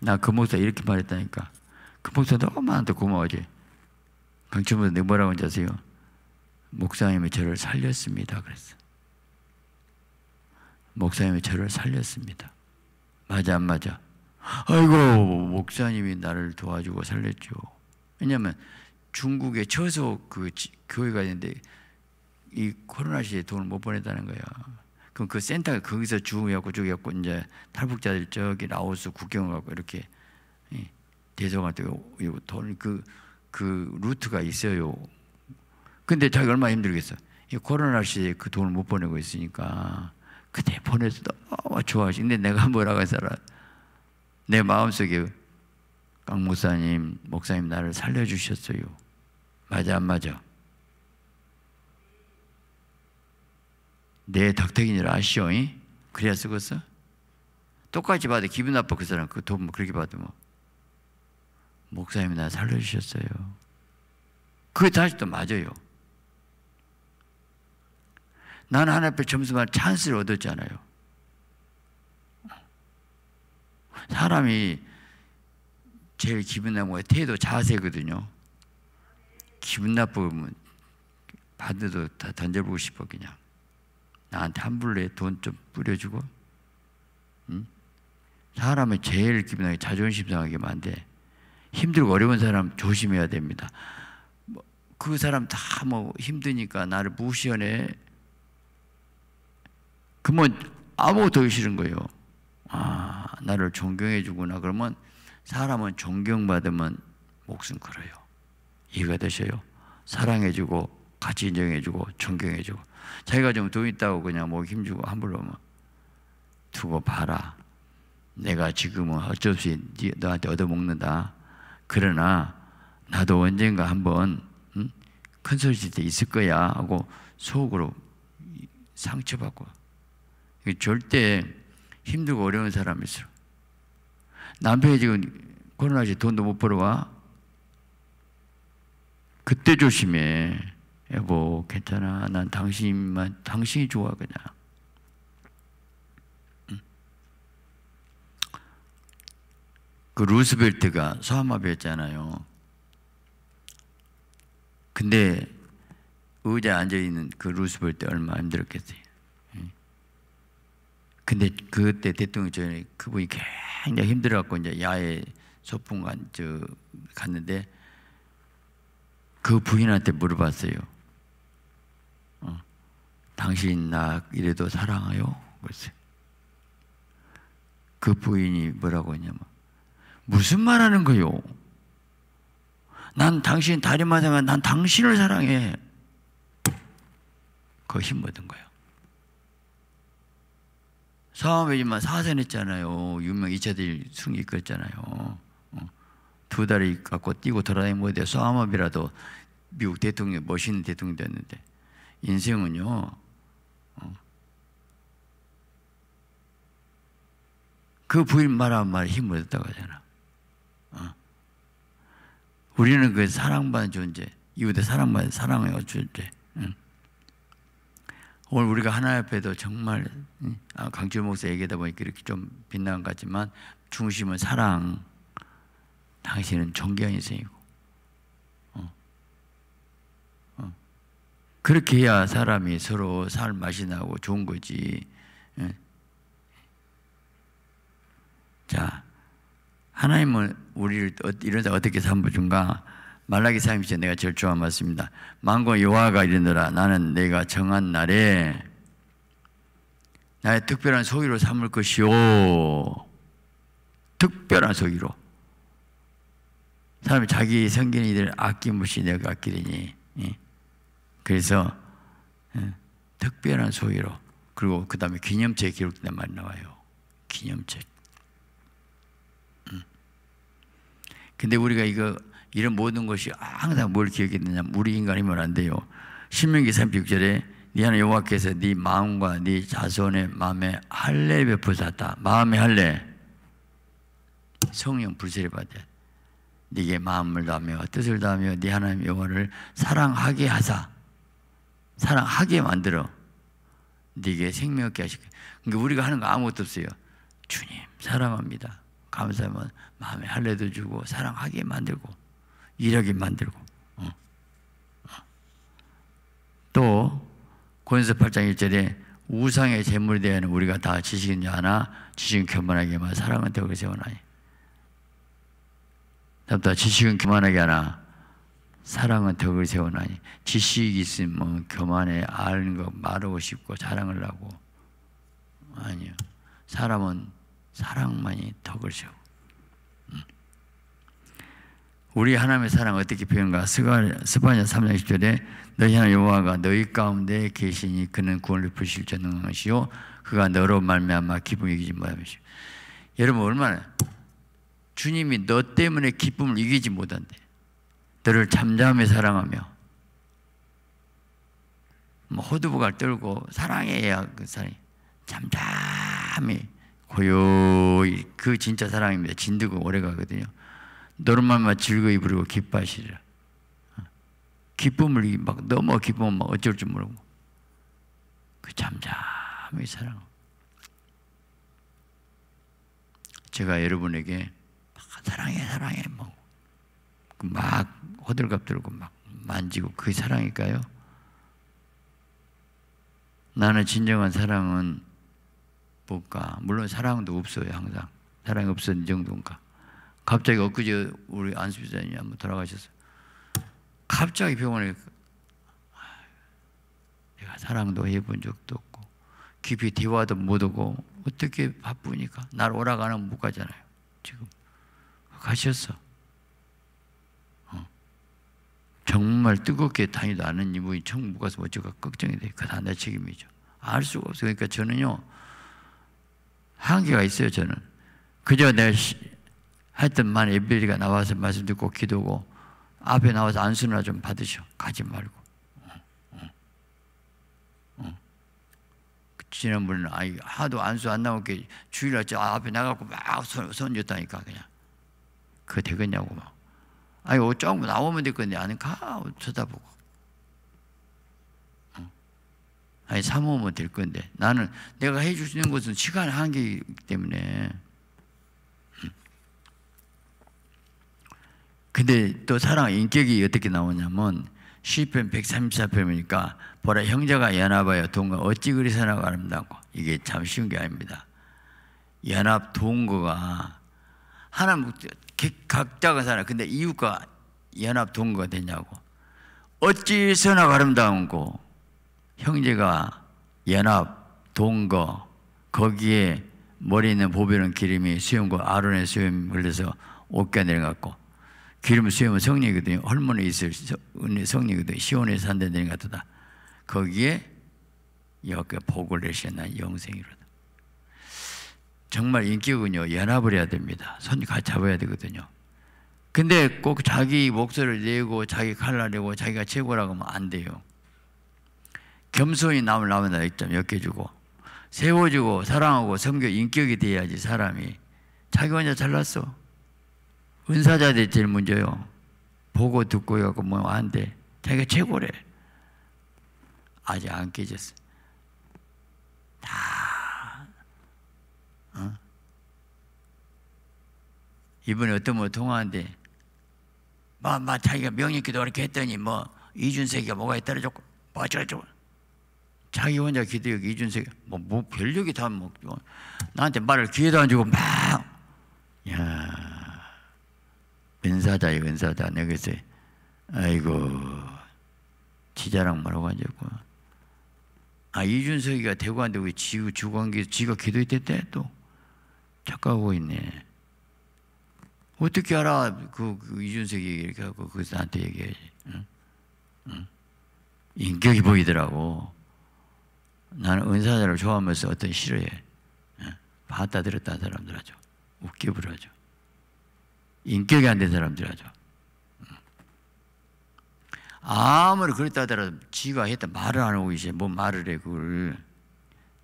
Speaker 1: 나그 목사 이렇게 말했다니까 그 목사 너무 나한테 고마워지. 강춘보다 내 뭐라고 하는지 아세요? 목사님이 저를 살렸습니다. 그랬어. 목사님이 저를 살렸습니다. 맞아 안 맞아? 아이고 목사님이 나를 도와주고 살렸죠. 왜냐하면 중국에 저소그 교회가 있는데 이 코로나 시에 돈을 못 보냈다는 거야. 그럼 그 센터가 거기서 주우였고 저기였고 이제 탈북자들 저기 라오스 국경을 갖고 이렇게 예, 대성할 때돈그그 그 루트가 있어요. 근데 자기 얼마나 힘들겠어. 이 코로나 시에 그 돈을 못 보내고 있으니까 그때 보내서 너무 좋아하시. 근데 내가 뭐라고 해서 내 마음속에 강 목사님, 목사님 나를 살려주셨어요. 맞아 안 맞아? 내 덕택인 줄 아시오? 그래야 쓰겠어? 똑같이 받아 기분 나빠 그 사람 그돈 뭐 그렇게 받으면 뭐. 목사님이 나 살려주셨어요. 그게 다시 또 맞아요. 난 하나님 앞에 점수만 찬스를 얻었잖아요. 사람이 제일 기분 나쁜 게 태도 자세거든요. 기분 나쁘면 반대도 다 던져보고 싶어 그냥. 나한테 함부로 돈 좀 뿌려주고. 응? 사람의 제일 기분 나게 자존심 상하게 만데 힘들고 어려운 사람 조심해야 됩니다. 뭐, 그 사람 다 뭐 힘드니까 나를 무시하네. 그러면 아무것도 싫은 거예요. 아, 나를 존경해 주구나. 그러면 사람은 존경받으면 목숨 걸어요. 이해가 되셔요? 사랑해 주고 같이 인정해 주고 존경해 주고 자기가 좀 돈 있다고 그냥 뭐 힘주고 함부로 뭐 두고 봐라. 내가 지금은 어쩔 수있이 너한테 얻어먹는다. 그러나 나도 언젠가 한번 응? 큰 소리 칠때 있을 거야 하고 속으로 상처받고 절대 힘들고 어려운 사람이 있어. 남편이 지금 코로나 에 돈도 못 벌어와. 그때 조심해. 여보, 괜찮아. 난 당신만, 당신이 좋아, 그냥. 그 루스벨트가 소아마비였잖아요. 근데 의자에 앉아있는 그 루스벨트 얼마 힘들었겠어요. 근데 그때 대통령 전에 그분이 굉장히 힘들어갖고 이제 야외 소풍관 저 갔는데 그 부인한테 물어봤어요. 어, 당신 나 이래도 사랑해요? 그랬어요. 그 부인이 뭐라고 했냐면 무슨 말 하는 거요? 난 당신 다리만 생각, 난 당신을 사랑해. 그힘 얻은 거예요. 사업이지만 사선했잖아요. 유명 이차들 승리 이끌잖아요. 어. 두 다리 갖고 뛰고 돌아다니면 어디 싸움업이라도 미국 대통령 멋있는 대통령 됐는데 인생은요 어. 그 부인 말한 말에 힘을 얻었다고 하잖아 어. 우리는 그 사랑받은 존재 이웃의 사랑받은 사랑의 존재 오늘 우리가 하나 옆에도 정말 음, 아, 강주 목사 얘기하다 보니까 이렇게 좀 빛나는 것 같지만 중심은 사랑, 당신은 존경 인생이고 어. 어. 그렇게 해야 사람이 서로 살 맛이 나고 좋은 거지. 예. 자, 하나님은 우리를 어, 이런 자 어떻게 삼부준가? 말라기 3장에 내가 절조한 말씀입니다. 망고 여호가 이르노라 나는 내가 정한 날에 나의 특별한 소유로 삼을 것이요 특별한 소유로 사람이 자기 생긴 이들 아낌없이 내가 아끼리니 예. 그래서 예, 특별한 소유로 그리고 그 다음에 기념책 기록된 말이 나와요 기념책 음. 근데 우리가 이거 이런 모든 것이 항상 뭘기억했느냐 우리 인간이면 안 돼요 신명기 36절에 네 하나 여호와께서 네 마음과 네 자손의 마음에 할례 베푸셨다 마음의 할례 성령 불세를 받아 네게 마음을 다하며 뜻을 다하며 네 하나님 여호와를 사랑하게 하사 사랑하게 만들어 네게 생명있게 하시 그러니까 우리가 하는 거 아무것도 없어요 주님 사랑합니다 감사하면 마음에 할례도 주고 사랑하게 만들고 이력이 만들고 어. 또 고린서 8장 1절에 우상의 재물에 대한 우리가 다 지식인 줄 아나 지식은 교만하게만 사랑은 되고 세워나니 답다 지식은 교만하게 하나 사랑은 덕을 세워나니 지식이 있으면 교만해 아는 거 말하고 싶고 자랑을 하고 아니요 사람은 사랑만이 덕을 세워 우리 하나님의 사랑 을 어떻게 표현가? 스바냐 3장 10절에 너희 하나 여호와가 너희 가운데 계시니 그는 구원을 부실 전능하시요 그가 너로 말미암아 기쁨 이기지 못하시오. 여러분 얼마나 주님이 너 때문에 기쁨을 이기지 못한대. 너를 잠잠히 사랑하며 뭐 호두부갈 떨고 사랑해야 그 사람이 잠잠히 고요히 그 진짜 사랑입니다. 진득은 오래 가거든요. 노름마마 즐거이 부르고 기뻐하시리라. 기쁨을 막 넘어 기쁨은 막 어쩔 줄 모르고 그 잠잠히 사랑. 제가 여러분에게 사랑해 사랑해 뭐막 그 호들갑 들고 막 만지고 그게 사랑일까요? 나는 진정한 사랑은 뭘까? 물론 사랑도 없어요 항상 사랑이 없었는 정도인가? 갑자기 엊그제 우리 안수비자님이 한번 돌아가셨어요. 갑자기 병원에 내가 사랑도 해본 적도 없고 깊이 대화도 못 오고 어떻게 바쁘니까 날 오라고 하못 가잖아요. 지금 가셨어. 어. 정말 뜨겁게 다니도 않은 이분이 천국 가서 어쩌가 걱정이 돼. 그 다 내 책임이죠. 알 수가 없어. 그러니까 저는요 한계가 있어요. 저는 그저 내 하여튼 만에 이빌리가 나와서 말씀 듣고 기도고 앞에 나와서 안수나 좀 받으셔. 가지 말고. 지난번에는 아이 하도 안수 안 나오게 주일날 저 앞에 나가고 막손 손줬다니까 그냥 그거 되겠냐고 막 아니 어쩌고 나오면 되겠네 아니 가 쳐다보고 아니 사모면 될 건데 나는 내가 해줄수있는 것은 시간 한계이기 때문에 근데 또 사랑 인격이 어떻게 나오냐면 시편 134편이니까 보라 형제가 연합하여 동거 어찌 그리 선하고 아름다고 이게 참 쉬운 게 아닙니다. 연합 동거가 하나님 뭐 각자가 살아 근데 이웃과 연합 동거가 되냐고 어찌 선하고 아름다운고 형제가 연합 동거 거기에 머리 있는 보배는 기름이 수염과 아론의 수염 흘려서 옷가 내려갔고 기름 수염은 성령이거든요. 홀몬에 있을 성령이거든요. 시온에 산된 데는 같다. 거기에 여기에 복을 내시나 영생이로다. 정말 인격은요 연합을 해야 됩니다. 손 같이 잡아야 되거든요. 근데 꼭 자기 목소리를 내고 자기 칼을 내고 자기가 최고라고 하면 안 돼요. 겸손히 남을 남은 나이점 엮여주고 세워주고 사랑하고 섬겨 인격이 돼야지 사람이 자기 혼자 잘났어. 은사자들이 제일 문제요. 보고 듣고 해갖고 뭐안 돼. 자기가 최고래. 아직 안 깨졌어. 다, 어? 이번에 어떤 분 통화하는데, 막, 막 자기가 명령 기도 이렇게 했더니 뭐, 이준석이가 뭐가 떨어졌고, 뭐 어쩌고 자기 혼자 기도력 이준석 뭐, 뭐 별력이 다 뭐, 뭐 나한테 말을 기회도 안 주고 막, 야 은사다이 은사다. 내가 그랬어요. 아이고 지자랑 말라고 하냐고. 아 이준석이가 대구 안데 왜지구 주관계 지가 기도했대 또 착각하고 있네. 어떻게 알아? 그, 그 이준석이 이렇게 하고 그래서 나한테 얘기해야지. 응? 응? 인격이 보이더라고. 나는 은사자를 좋아하면서 어떤 싫어해. 응? 받아들였다 사람들 아죠 웃겨버려 하죠. 인격이 안 된 사람들하죠. 아무리 그랬다 하더라도 지가 했다 말을 안 하고 이제 뭐 말을 해 그걸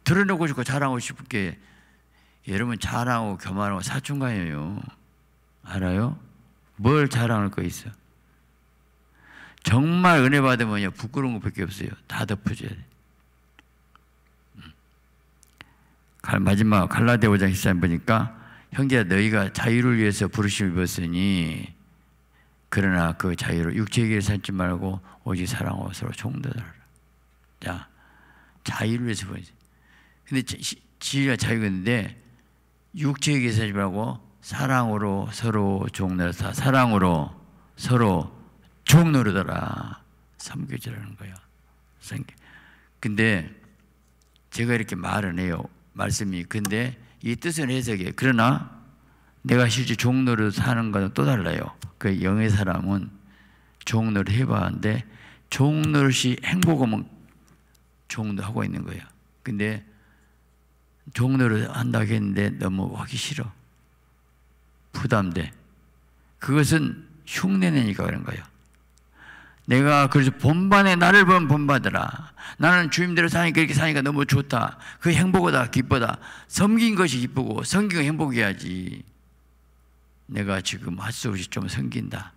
Speaker 1: 드러내고 싶고 자랑하고 싶게 여러분 자랑하고 교만하고 사춘가예요. 알아요? 뭘 자랑할 거 있어? 정말 은혜 받으면 부끄러운 것밖에 없어요. 다 덮어줘야 돼. 음. 마지막 갈라데 5장 13 보니까 형제야 너희가 자유를 위해서 부르심을 입었으니 그러나 그 자유를 육체에게 살지 말고 오직 사랑으로 서로 종대달라 자, 자유를 위해서 보이지. 근데 지혜가 자유인데 육체에게 살지 말고 사랑으로 서로 종노릇하 사랑으로 서로 종노릇하라. 삼교제라는 거야. 근데 제가 이렇게 말은 해요. 말씀이 근데 이 뜻은 해석이에요. 그러나 내가 실제 종로를 사는 거는 또 달라요. 그 영의 사람은 종로를 해봤는데 종로시 행복하면 종로 하고 있는 거예요. 근데 종로를 한다고 했는데 너무 하기 싫어. 부담돼. 그것은 흉내내니까 그런 거예요. 내가 그래서 본반에 나를 본 본받으라. 나는 주님대로 사니까 이렇게 사니까 너무 좋다. 그 행복하다, 기쁘다. 섬긴 것이 기쁘고 섬긴 건 행복해야지. 내가 지금 할 수 없이 좀 섬긴다.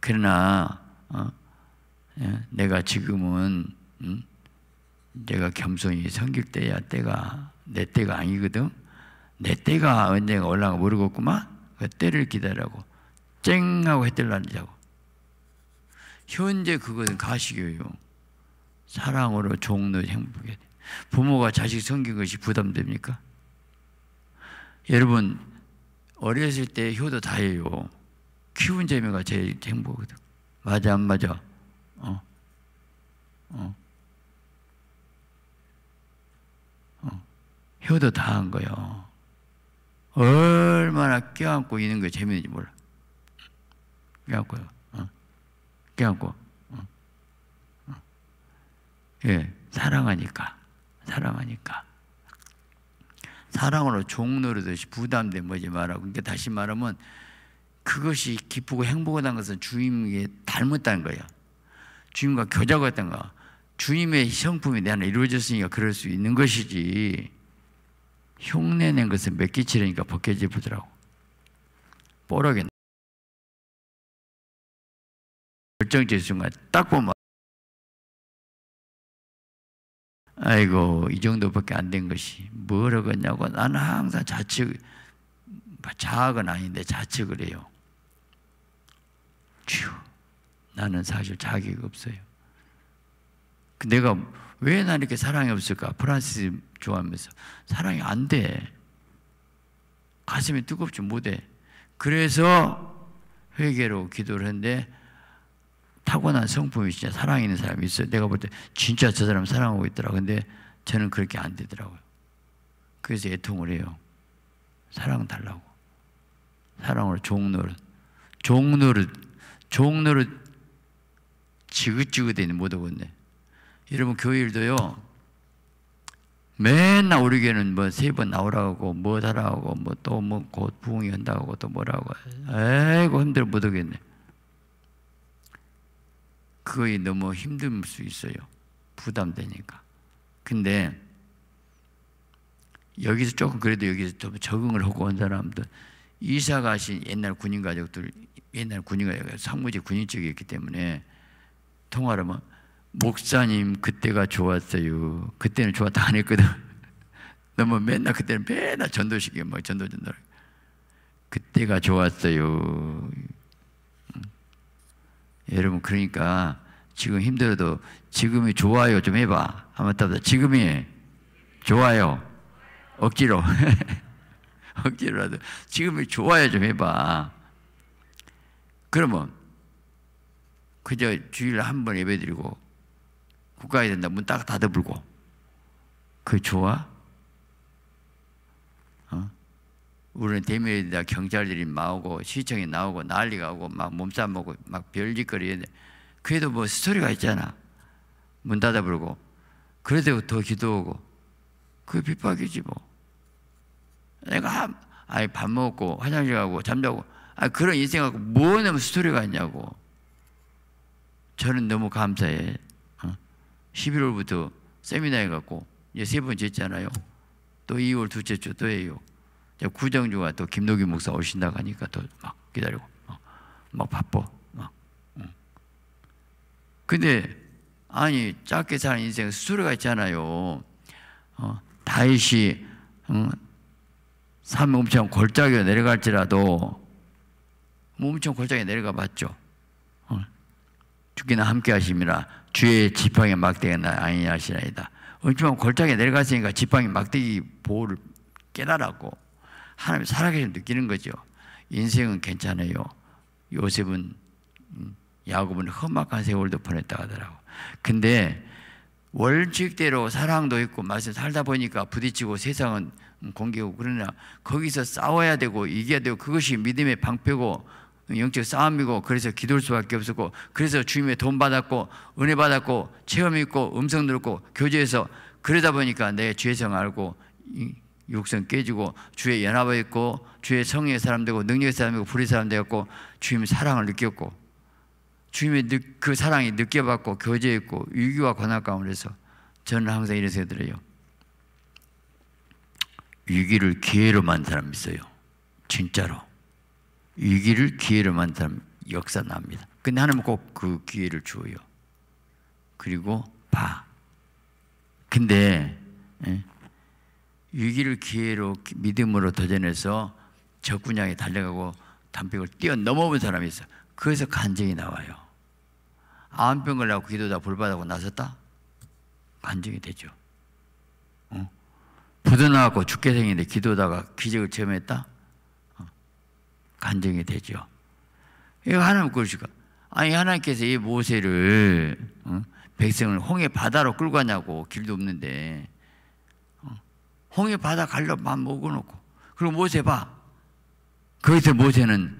Speaker 1: 그러나 어? 예? 내가 지금은 음? 내가 겸손히 섬길 때야 때가 내 때가 아니거든. 내 때가 언젠가 올라가 모르겠구만. 그 때를 기다리라고 쨍 하고 해뜰라는 자고. 현재 그것은 가시교요. 사랑으로 종로 행복해. 부모가 자식 섬긴 것이 부담됩니까? 여러분 어렸을 때 효도 다해요. 키운 재미가 제일 행복거든 맞아 안 맞아? 어. 어. 어. 효도 다 한 거요. 얼마나 껴안고 있는 게재미있지 몰라. 껴안고요. 없게 하고 어, 어. 예 사랑하니까 사랑하니까 사랑으로 종노릇듯이 부담된 뭐지 말하고 그러니까 다시 말하면 그것이 기쁘고 행복하다는 것은 주님에게 닮았다는 거예요. 주님과 교자가 했던 거. 주님의 성품이 내 안에 이루어졌으니까 그럴 수 있는 것이지. 흉내낸 것은 몇 끼치려니까 벗겨져 보더라고. 뽀록이 결정지 순간 딱 보면 아이고 이 정도밖에 안 된 것이 뭐라고 냐고 나는 항상 자측 자학은 아닌데 자측을 해요. 쥐 나는 사실 자격이 없어요. 그 내가 왜난 이렇게 사랑이 없을까? 프란시스 좋아하면서 사랑이 안 돼. 가슴이 뜨겁지 못해. 그래서 회개로 기도를 했는데 타고난 성품이 진짜 사랑 하는 사람이 있어요. 내가 볼 때 진짜 저 사람 사랑하고 있더라. 근데 저는 그렇게 안 되더라고요. 그래서 애통을 해요. 사랑 달라고. 사랑을 종로를 종로를 종로를 지긋지긋해 있는 못하겠네. 여러분 교일도요 맨날 우리 교회는 뭐 세 번 나오라고 뭐 하라고 뭐 또 뭐 곧 부흥이 한다고 또 뭐라고 에이고 힘들어 못하겠네. 그거에 너무 힘들 수 있어요. 부담되니까. 근데 여기서 조금 그래도 여기서 좀 적응을 하고 온 사람들 이사 가신 옛날 군인 가족들 옛날 군인 가족 상무지 군인 쪽이었기 때문에 통화를 막 목사님 그때가 좋았어요. 그때는 좋았다 안 했거든. [laughs] 너무 맨날 그때는 맨날 전도식이 뭐 전도 전도. 그때가 좋았어요. 예, 여러분 그러니까 지금 힘들어도 지금이 좋아요 좀 해봐. 한번 답다. 지금이 좋아요. 억지로. [laughs] 억지로라도 지금이 좋아요 좀 해봐. 그러면 그저 주일 한번 예배드리고 국가에 된다 문 딱 닫아불고 그 좋아? 우리는 대면에다 경찰들이 나오고 시청이 나오고 난리가 오고 막 몸싸움 하고 막 별짓거리에 그래도 뭐 스토리가 있잖아 문 닫아 버리고 그래도 더 기도하고 그게 핍박이지 뭐 내가 아니 밥 먹고 화장실 가고 잠자고 아 그런 인생 갖고 뭐냐면 스토리가 있냐고 저는 너무 감사해 11월부터 어? 세미나해 갖고 이제 세 번째 했잖아요 또 2월 둘째 주 또 해요 구정주가 또 김노기 목사 오신다고 하니까 또 막 기다리고 어, 막 바빠. 막. 근데 아니 짧게 사는 인생 수레가 있잖아요. 어, 다윗이 음, 삶 엄청 골짜기로 내려갈지라도 엄청 골짜기에 내려가 봤죠. 어, 죽기는 함께 하십니다 주의 지팡이 막대나 아니하시나이다. 냐 엄청 골짜기에 내려갔으니까 지팡이 막대기 보호를 깨달았고 하나님 살아계신 느끼는 거죠. 인생은 괜찮아요. 요셉은 음, 야곱은 험악한 세월도 보냈다 하더라고. 근데 원칙대로 사랑도 있고 말씀 살다 보니까 부딪히고 세상은 음, 공개고 그러나 거기서 싸워야 되고 이겨야 되고 그것이 믿음의 방패고 음, 영적 싸움이고 그래서 기도할 수밖에 없었고 그래서 주님의 돈 받았고 은혜 받았고 체험 있고 음성 들었고 교제에서 그러다 보니까 내 죄성 알고 육성 깨지고 주의 연합에 있고 주의 성의 사람 되고 능력의 사람 되고 불의 사람 되었고 주님의 사랑을 느꼈고 주님의 그 사랑이 느껴봤고 교제했고 위기와 고난 가운데서 저는 항상 이런 생각이 들어요. 위기를 기회로 만든 사람 있어요. 진짜로. 위기를 기회로 만든 사람 역사 납니다. 근데 하나님은 꼭 그 기회를 주어요. 그리고 봐. 근데 예? 위기를 기회로 믿음으로 도전해서 적군양에 달려가고 담벽을 뛰어넘어본 사람이 있어. 그래서 간증이 나와요. 암병 걸려고 기도다 불받하고 나섰다? 간증이 되죠. 어? 부도나고 죽게 생긴데 기도다가 기적을 체험했다? 어? 간증이 되죠. 이거 하나님 그러시까. 아니, 하나님께서 이 모세를, 어? 백성을 홍해 바다로 끌고 가냐고, 길도 없는데. 홍해 바다 갈로밥 먹어놓고 그리고 모세 봐. 거기서 그 모세는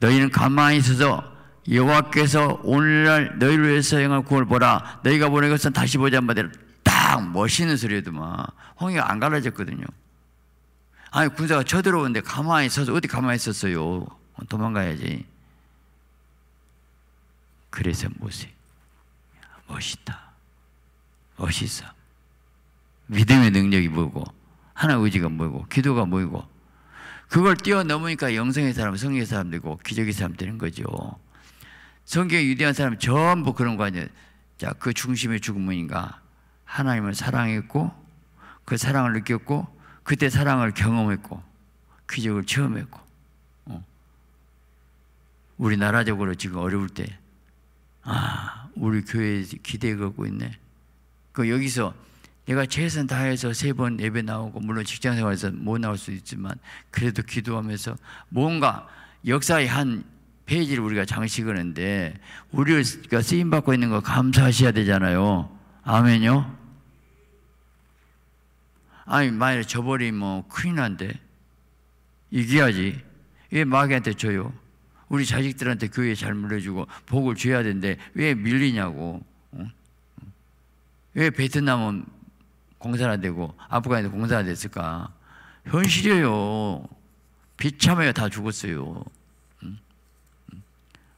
Speaker 1: 너희는 가만히 있어서 여호와께서 오늘날 너희를 위해서 행한 구원을 보라. 너희가 보는 것은 다시 보자 한마디로 딱 멋있는 소리더만. 홍해가 안 갈라졌거든요. 아니 군사가 쳐들어오는데 가만히 있어서 어디 가만히 있었어요. 도망가야지. 그래서 모세 멋있다. 멋있어. 믿음의 능력이 뭐고 하나 의지가 의 뭐이고 기도가 뭐이고 그걸 뛰어넘으니까 영성의 사람, 성경의 사람 되고 기적의 사람 되는 거죠. 성경에 유대한 사람 전부 그런 거 아니에요. 자, 그 중심의 죽음인가? 하나님을 사랑했고 그 사랑을 느꼈고 그때 사랑을 경험했고 기적을 체험했고 어. 우리나라적으로 지금 어려울 때 아, 우리 교회 에 기대해 고 있네. 그 여기서 내가 최선 다해서 세 번 예배 나오고 물론 직장 생활에서 못 나올 수 있지만 그래도 기도하면서 뭔가 역사의 한 페이지를 우리가 장식하는데 우리가 쓰임 받고 있는 거 감사하셔야 되잖아요. 아멘요. 아니 만약에 저버리면 뭐 큰일 난데 이겨야지. 왜 마귀한테 줘요? 우리 자식들한테 교회 잘 물려주고 복을 줘야 되는데 왜 밀리냐고. 왜 베트남은 공산화 되고 아프간에도 공산화 됐을까? 현실이에요. 비참해요. 다 죽었어요. 응?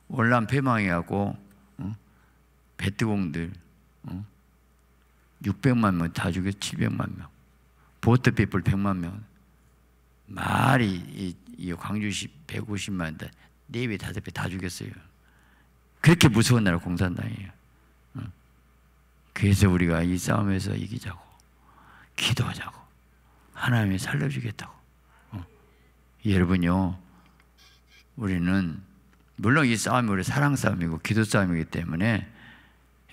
Speaker 1: 월남 패망해갖고 응? 배트공들 응? 600만 명 다 죽였 700만 명. 보트 피플 100만 명. 말이 이, 이 광주시 150만 대, 네비 다섯 배 다 죽였어요. 그렇게 무서운 나라 공산당이에요. 그래서 우리가 이 싸움에서 이기자고. 기도하자고. 하나님이 살려주겠다고. 어. 여러분요, 우리는 물론 이 싸움이 우리 사랑 싸움이고 기도 싸움이기 때문에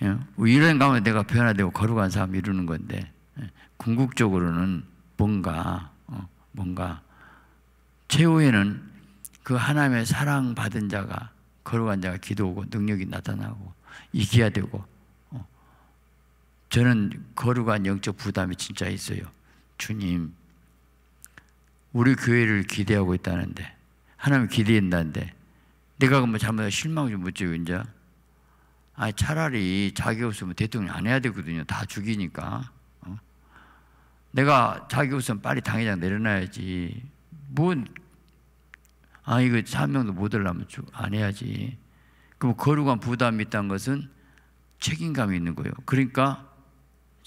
Speaker 1: 예, 뭐 이런 가운 내가 변화되고 거룩한 삶 이루는 건데 예, 궁극적으로는 뭔가 어, 뭔가 최후에는 그 하나님의 사랑 받은 자가 거룩한 자가 기도하고 능력이 나타나고 이겨야 되고 저는 거룩한 영적 부담이 진짜 있어요. 주님, 우리 교회를 기대하고 있다는데, 하나님 기대한다는데, 내가 그뭐 잘못해 실망 좀 묻죠, 이제. 아 차라리 자기 없으면 뭐 대통령 안 해야 되거든요. 다 죽이니까. 어? 내가 자기 없으면 빨리 당회장 내려놔야지. 뭔, 아, 이거 사명도 못 하려면 안 해야지. 그럼 거룩한 부담이 있다는 것은 책임감이 있는 거예요. 그러니까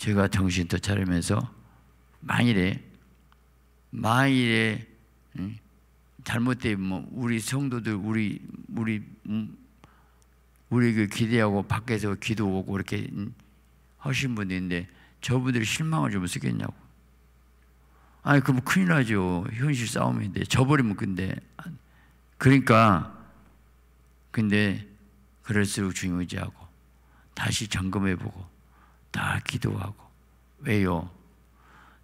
Speaker 1: 제가 정신 또 차리면서 만일에 만일에 응? 잘못되면 뭐 우리 성도들 우리 우리 음, 우리 그 기대하고 밖에서 기도 오고 이렇게 하신 분들인데 저분들 이 실망을 좀 쓰겠냐고. 아니 그럼 큰일 나죠. 현실 싸움인데 저버리면 근데 그러니까 근데 그럴수록 중요지하고 다시 점검해보고 다 기도하고 왜요?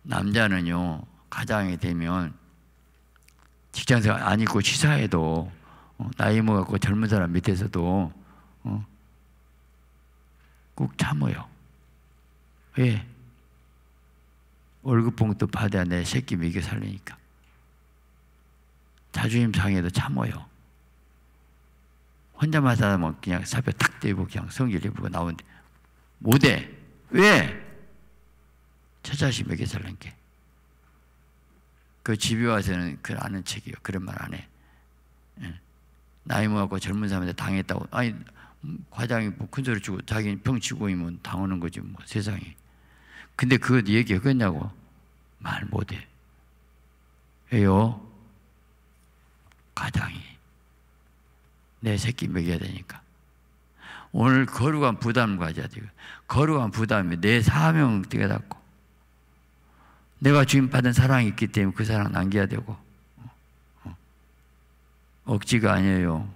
Speaker 1: 남자는요 가장이 되면 직장생활 안 있고 시사해도 어, 나이 먹었고 젊은 사람 밑에서도 어, 꾹 참아요. 왜? 월급 봉투 받아야 내 새끼 먹여 살리니까. 자존심 상해도 참아요. 혼자만 살면 뭐 그냥 사표 탁 대고 그냥 성질 내보고 나오는데 못해. 왜? 처자식 먹여 살란 게. 그 집에 와서는 그 아는 책이요. 그런 말 안 해. 예. 나이 먹고 젊은 사람한테 당했다고. 아니, 과장이 뭐큰 소리 치고 자기는 병치고 이면 당하는 거지 뭐 세상에. 근데 그것 네 얘기하겠냐고. 말 못해. 해요. 과장이. 내 새끼 먹여야 되니까. 오늘 거룩한 부담 을 가져야 돼요. 거룩한 부담이 내 사명 깨닫고 내가 주임 받은 사랑이 있기 때문에 그 사랑 남겨야 되고 억지가 아니에요.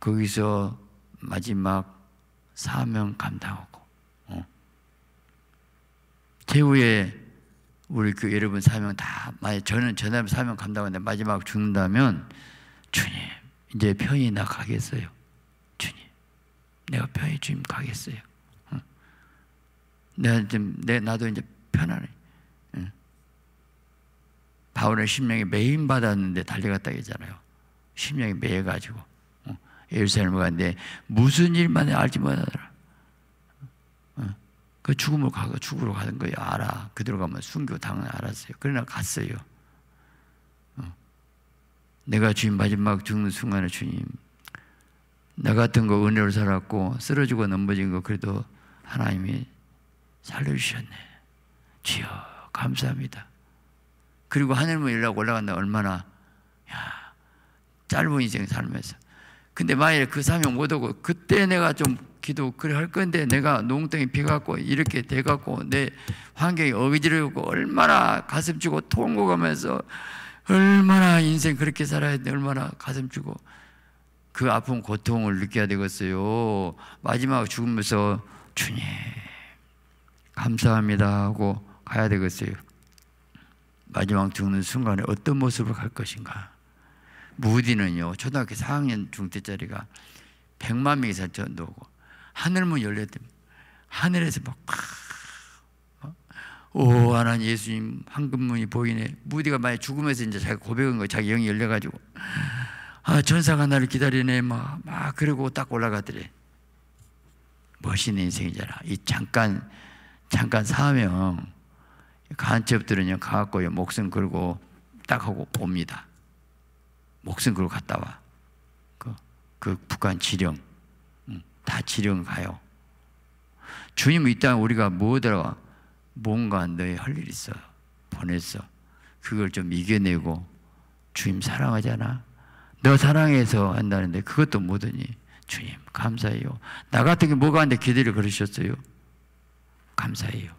Speaker 1: 거기서 마지막 사명 감당하고 어. 최후에 우리 그 여러분 사명 다 만약 저는 전함 사명 감당하는데 마지막 죽는다면 주님 이제 편히 나가겠어요. 내가 편히 주님 가겠어요. 내가 좀, 내, 나도 이제 편안해. 바울의 심령이 매인 받았는데 달려갔다 했잖아요. 심령이 매여가지고. 예루살렘을 갔는데 무슨 일만 알지 못하더라. 그 죽음을 가고 그 죽으러 가는 거예요. 알아. 그대로 가면 순교 당을 알았어요. 그러나 갔어요. 내가 주님 마지막 죽는 순간에 주님 나 같은 거 은혜로 살았고 쓰러지고 넘어진 거 그래도 하나님이 살려주셨네. 주여 감사합니다. 그리고 하늘문 일하고 올라간다 얼마나 야 짧은 인생 살면서 근데 만약에 그 사명 못 오고 그때 내가 좀 기도 그래 할 건데 내가 농땡이 피갖고 이렇게 돼갖고 내 환경이 어지러고 얼마나 가슴 치고 통곡하면서 얼마나 인생 그렇게 살아야 돼 얼마나 가슴 치고 그 아픈 고통을 느껴야 되겠어요. 마지막 죽으면서 주님 감사합니다 하고 가야 되겠어요. 마지막 죽는 순간에 어떤 모습을 갈 것인가? 무디는요 초등학교 4학년 중퇴짜리가 100만 명이 살전도 오고 하늘문 열렸대 하늘에서 막 어? 오, 하나님 예수님, 황금문이 보이네. 무디가 만약 죽으면서 이제 자기 고백한 거, 자기 영이 열려가지고. 아, 전사가 나를 기다리네 막, 막 그러고 딱 올라가더래 멋있는 인생이잖아 이 잠깐 잠깐 사명 간첩들은요 가갖고 목숨 걸고 딱 하고 봅니다 목숨 걸고 갔다 와 그, 그 북한 지령 응, 다 지령 가요 주님 이땅 우리가 뭐더라 뭔가 너희 할 일 있어 보냈어 그걸 좀 이겨내고 주님 사랑하잖아 너 사랑해서 한다는데 그것도 못하니 주님 감사해요. 나 같은 게 뭐가 왔데 기대를 걸으셨어요. 감사해요.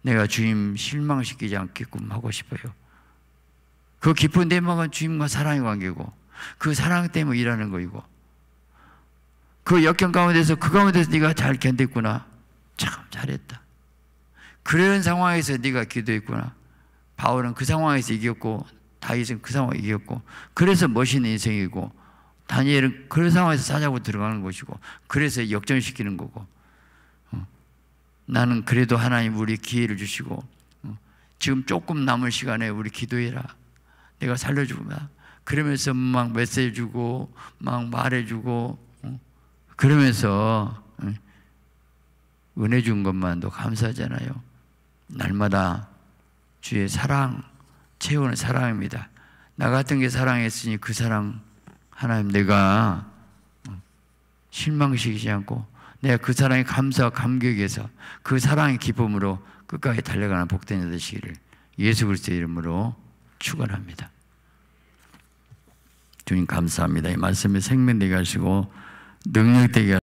Speaker 1: 내가 주님 실망시키지 않게끔 하고 싶어요. 그 깊은 대망은 주님과 사랑의 관계고 그 사랑 때문에 일하는 거이고 그 역경 가운데서 그 가운데서 네가 잘 견뎠구나. 참 잘했다. 그런 상황에서 네가 기도했구나. 바울은 그 상황에서 이겼고 다윗은 그 상황을 이겼고 그래서 멋있는 인생이고 다니엘은 그런 상황에서 사자고 들어가는 것이고 그래서 역전시키는 거고 어. 나는 그래도 하나님 우리 기회를 주시고 어. 지금 조금 남은 시간에 우리 기도해라 내가 살려주구나 그러면서 막 메시지 주고 막 말해주고 어. 그러면서 어, 은혜 준 것만도 감사하잖아요 날마다 주의 사랑 채우는 사랑입니다. 나 같은 게 사랑했으니 그 사랑 하나님 내가 실망시키지 않고 내가 그 사랑의 감사와 감격에서 그 사랑의 기쁨으로 끝까지 달려가는 복된 자 되시기를 예수 그리스도의 이름으로 축원합니다. 주님 감사합니다. 이 말씀에 생명 되게 하시고 능력 되게 하시고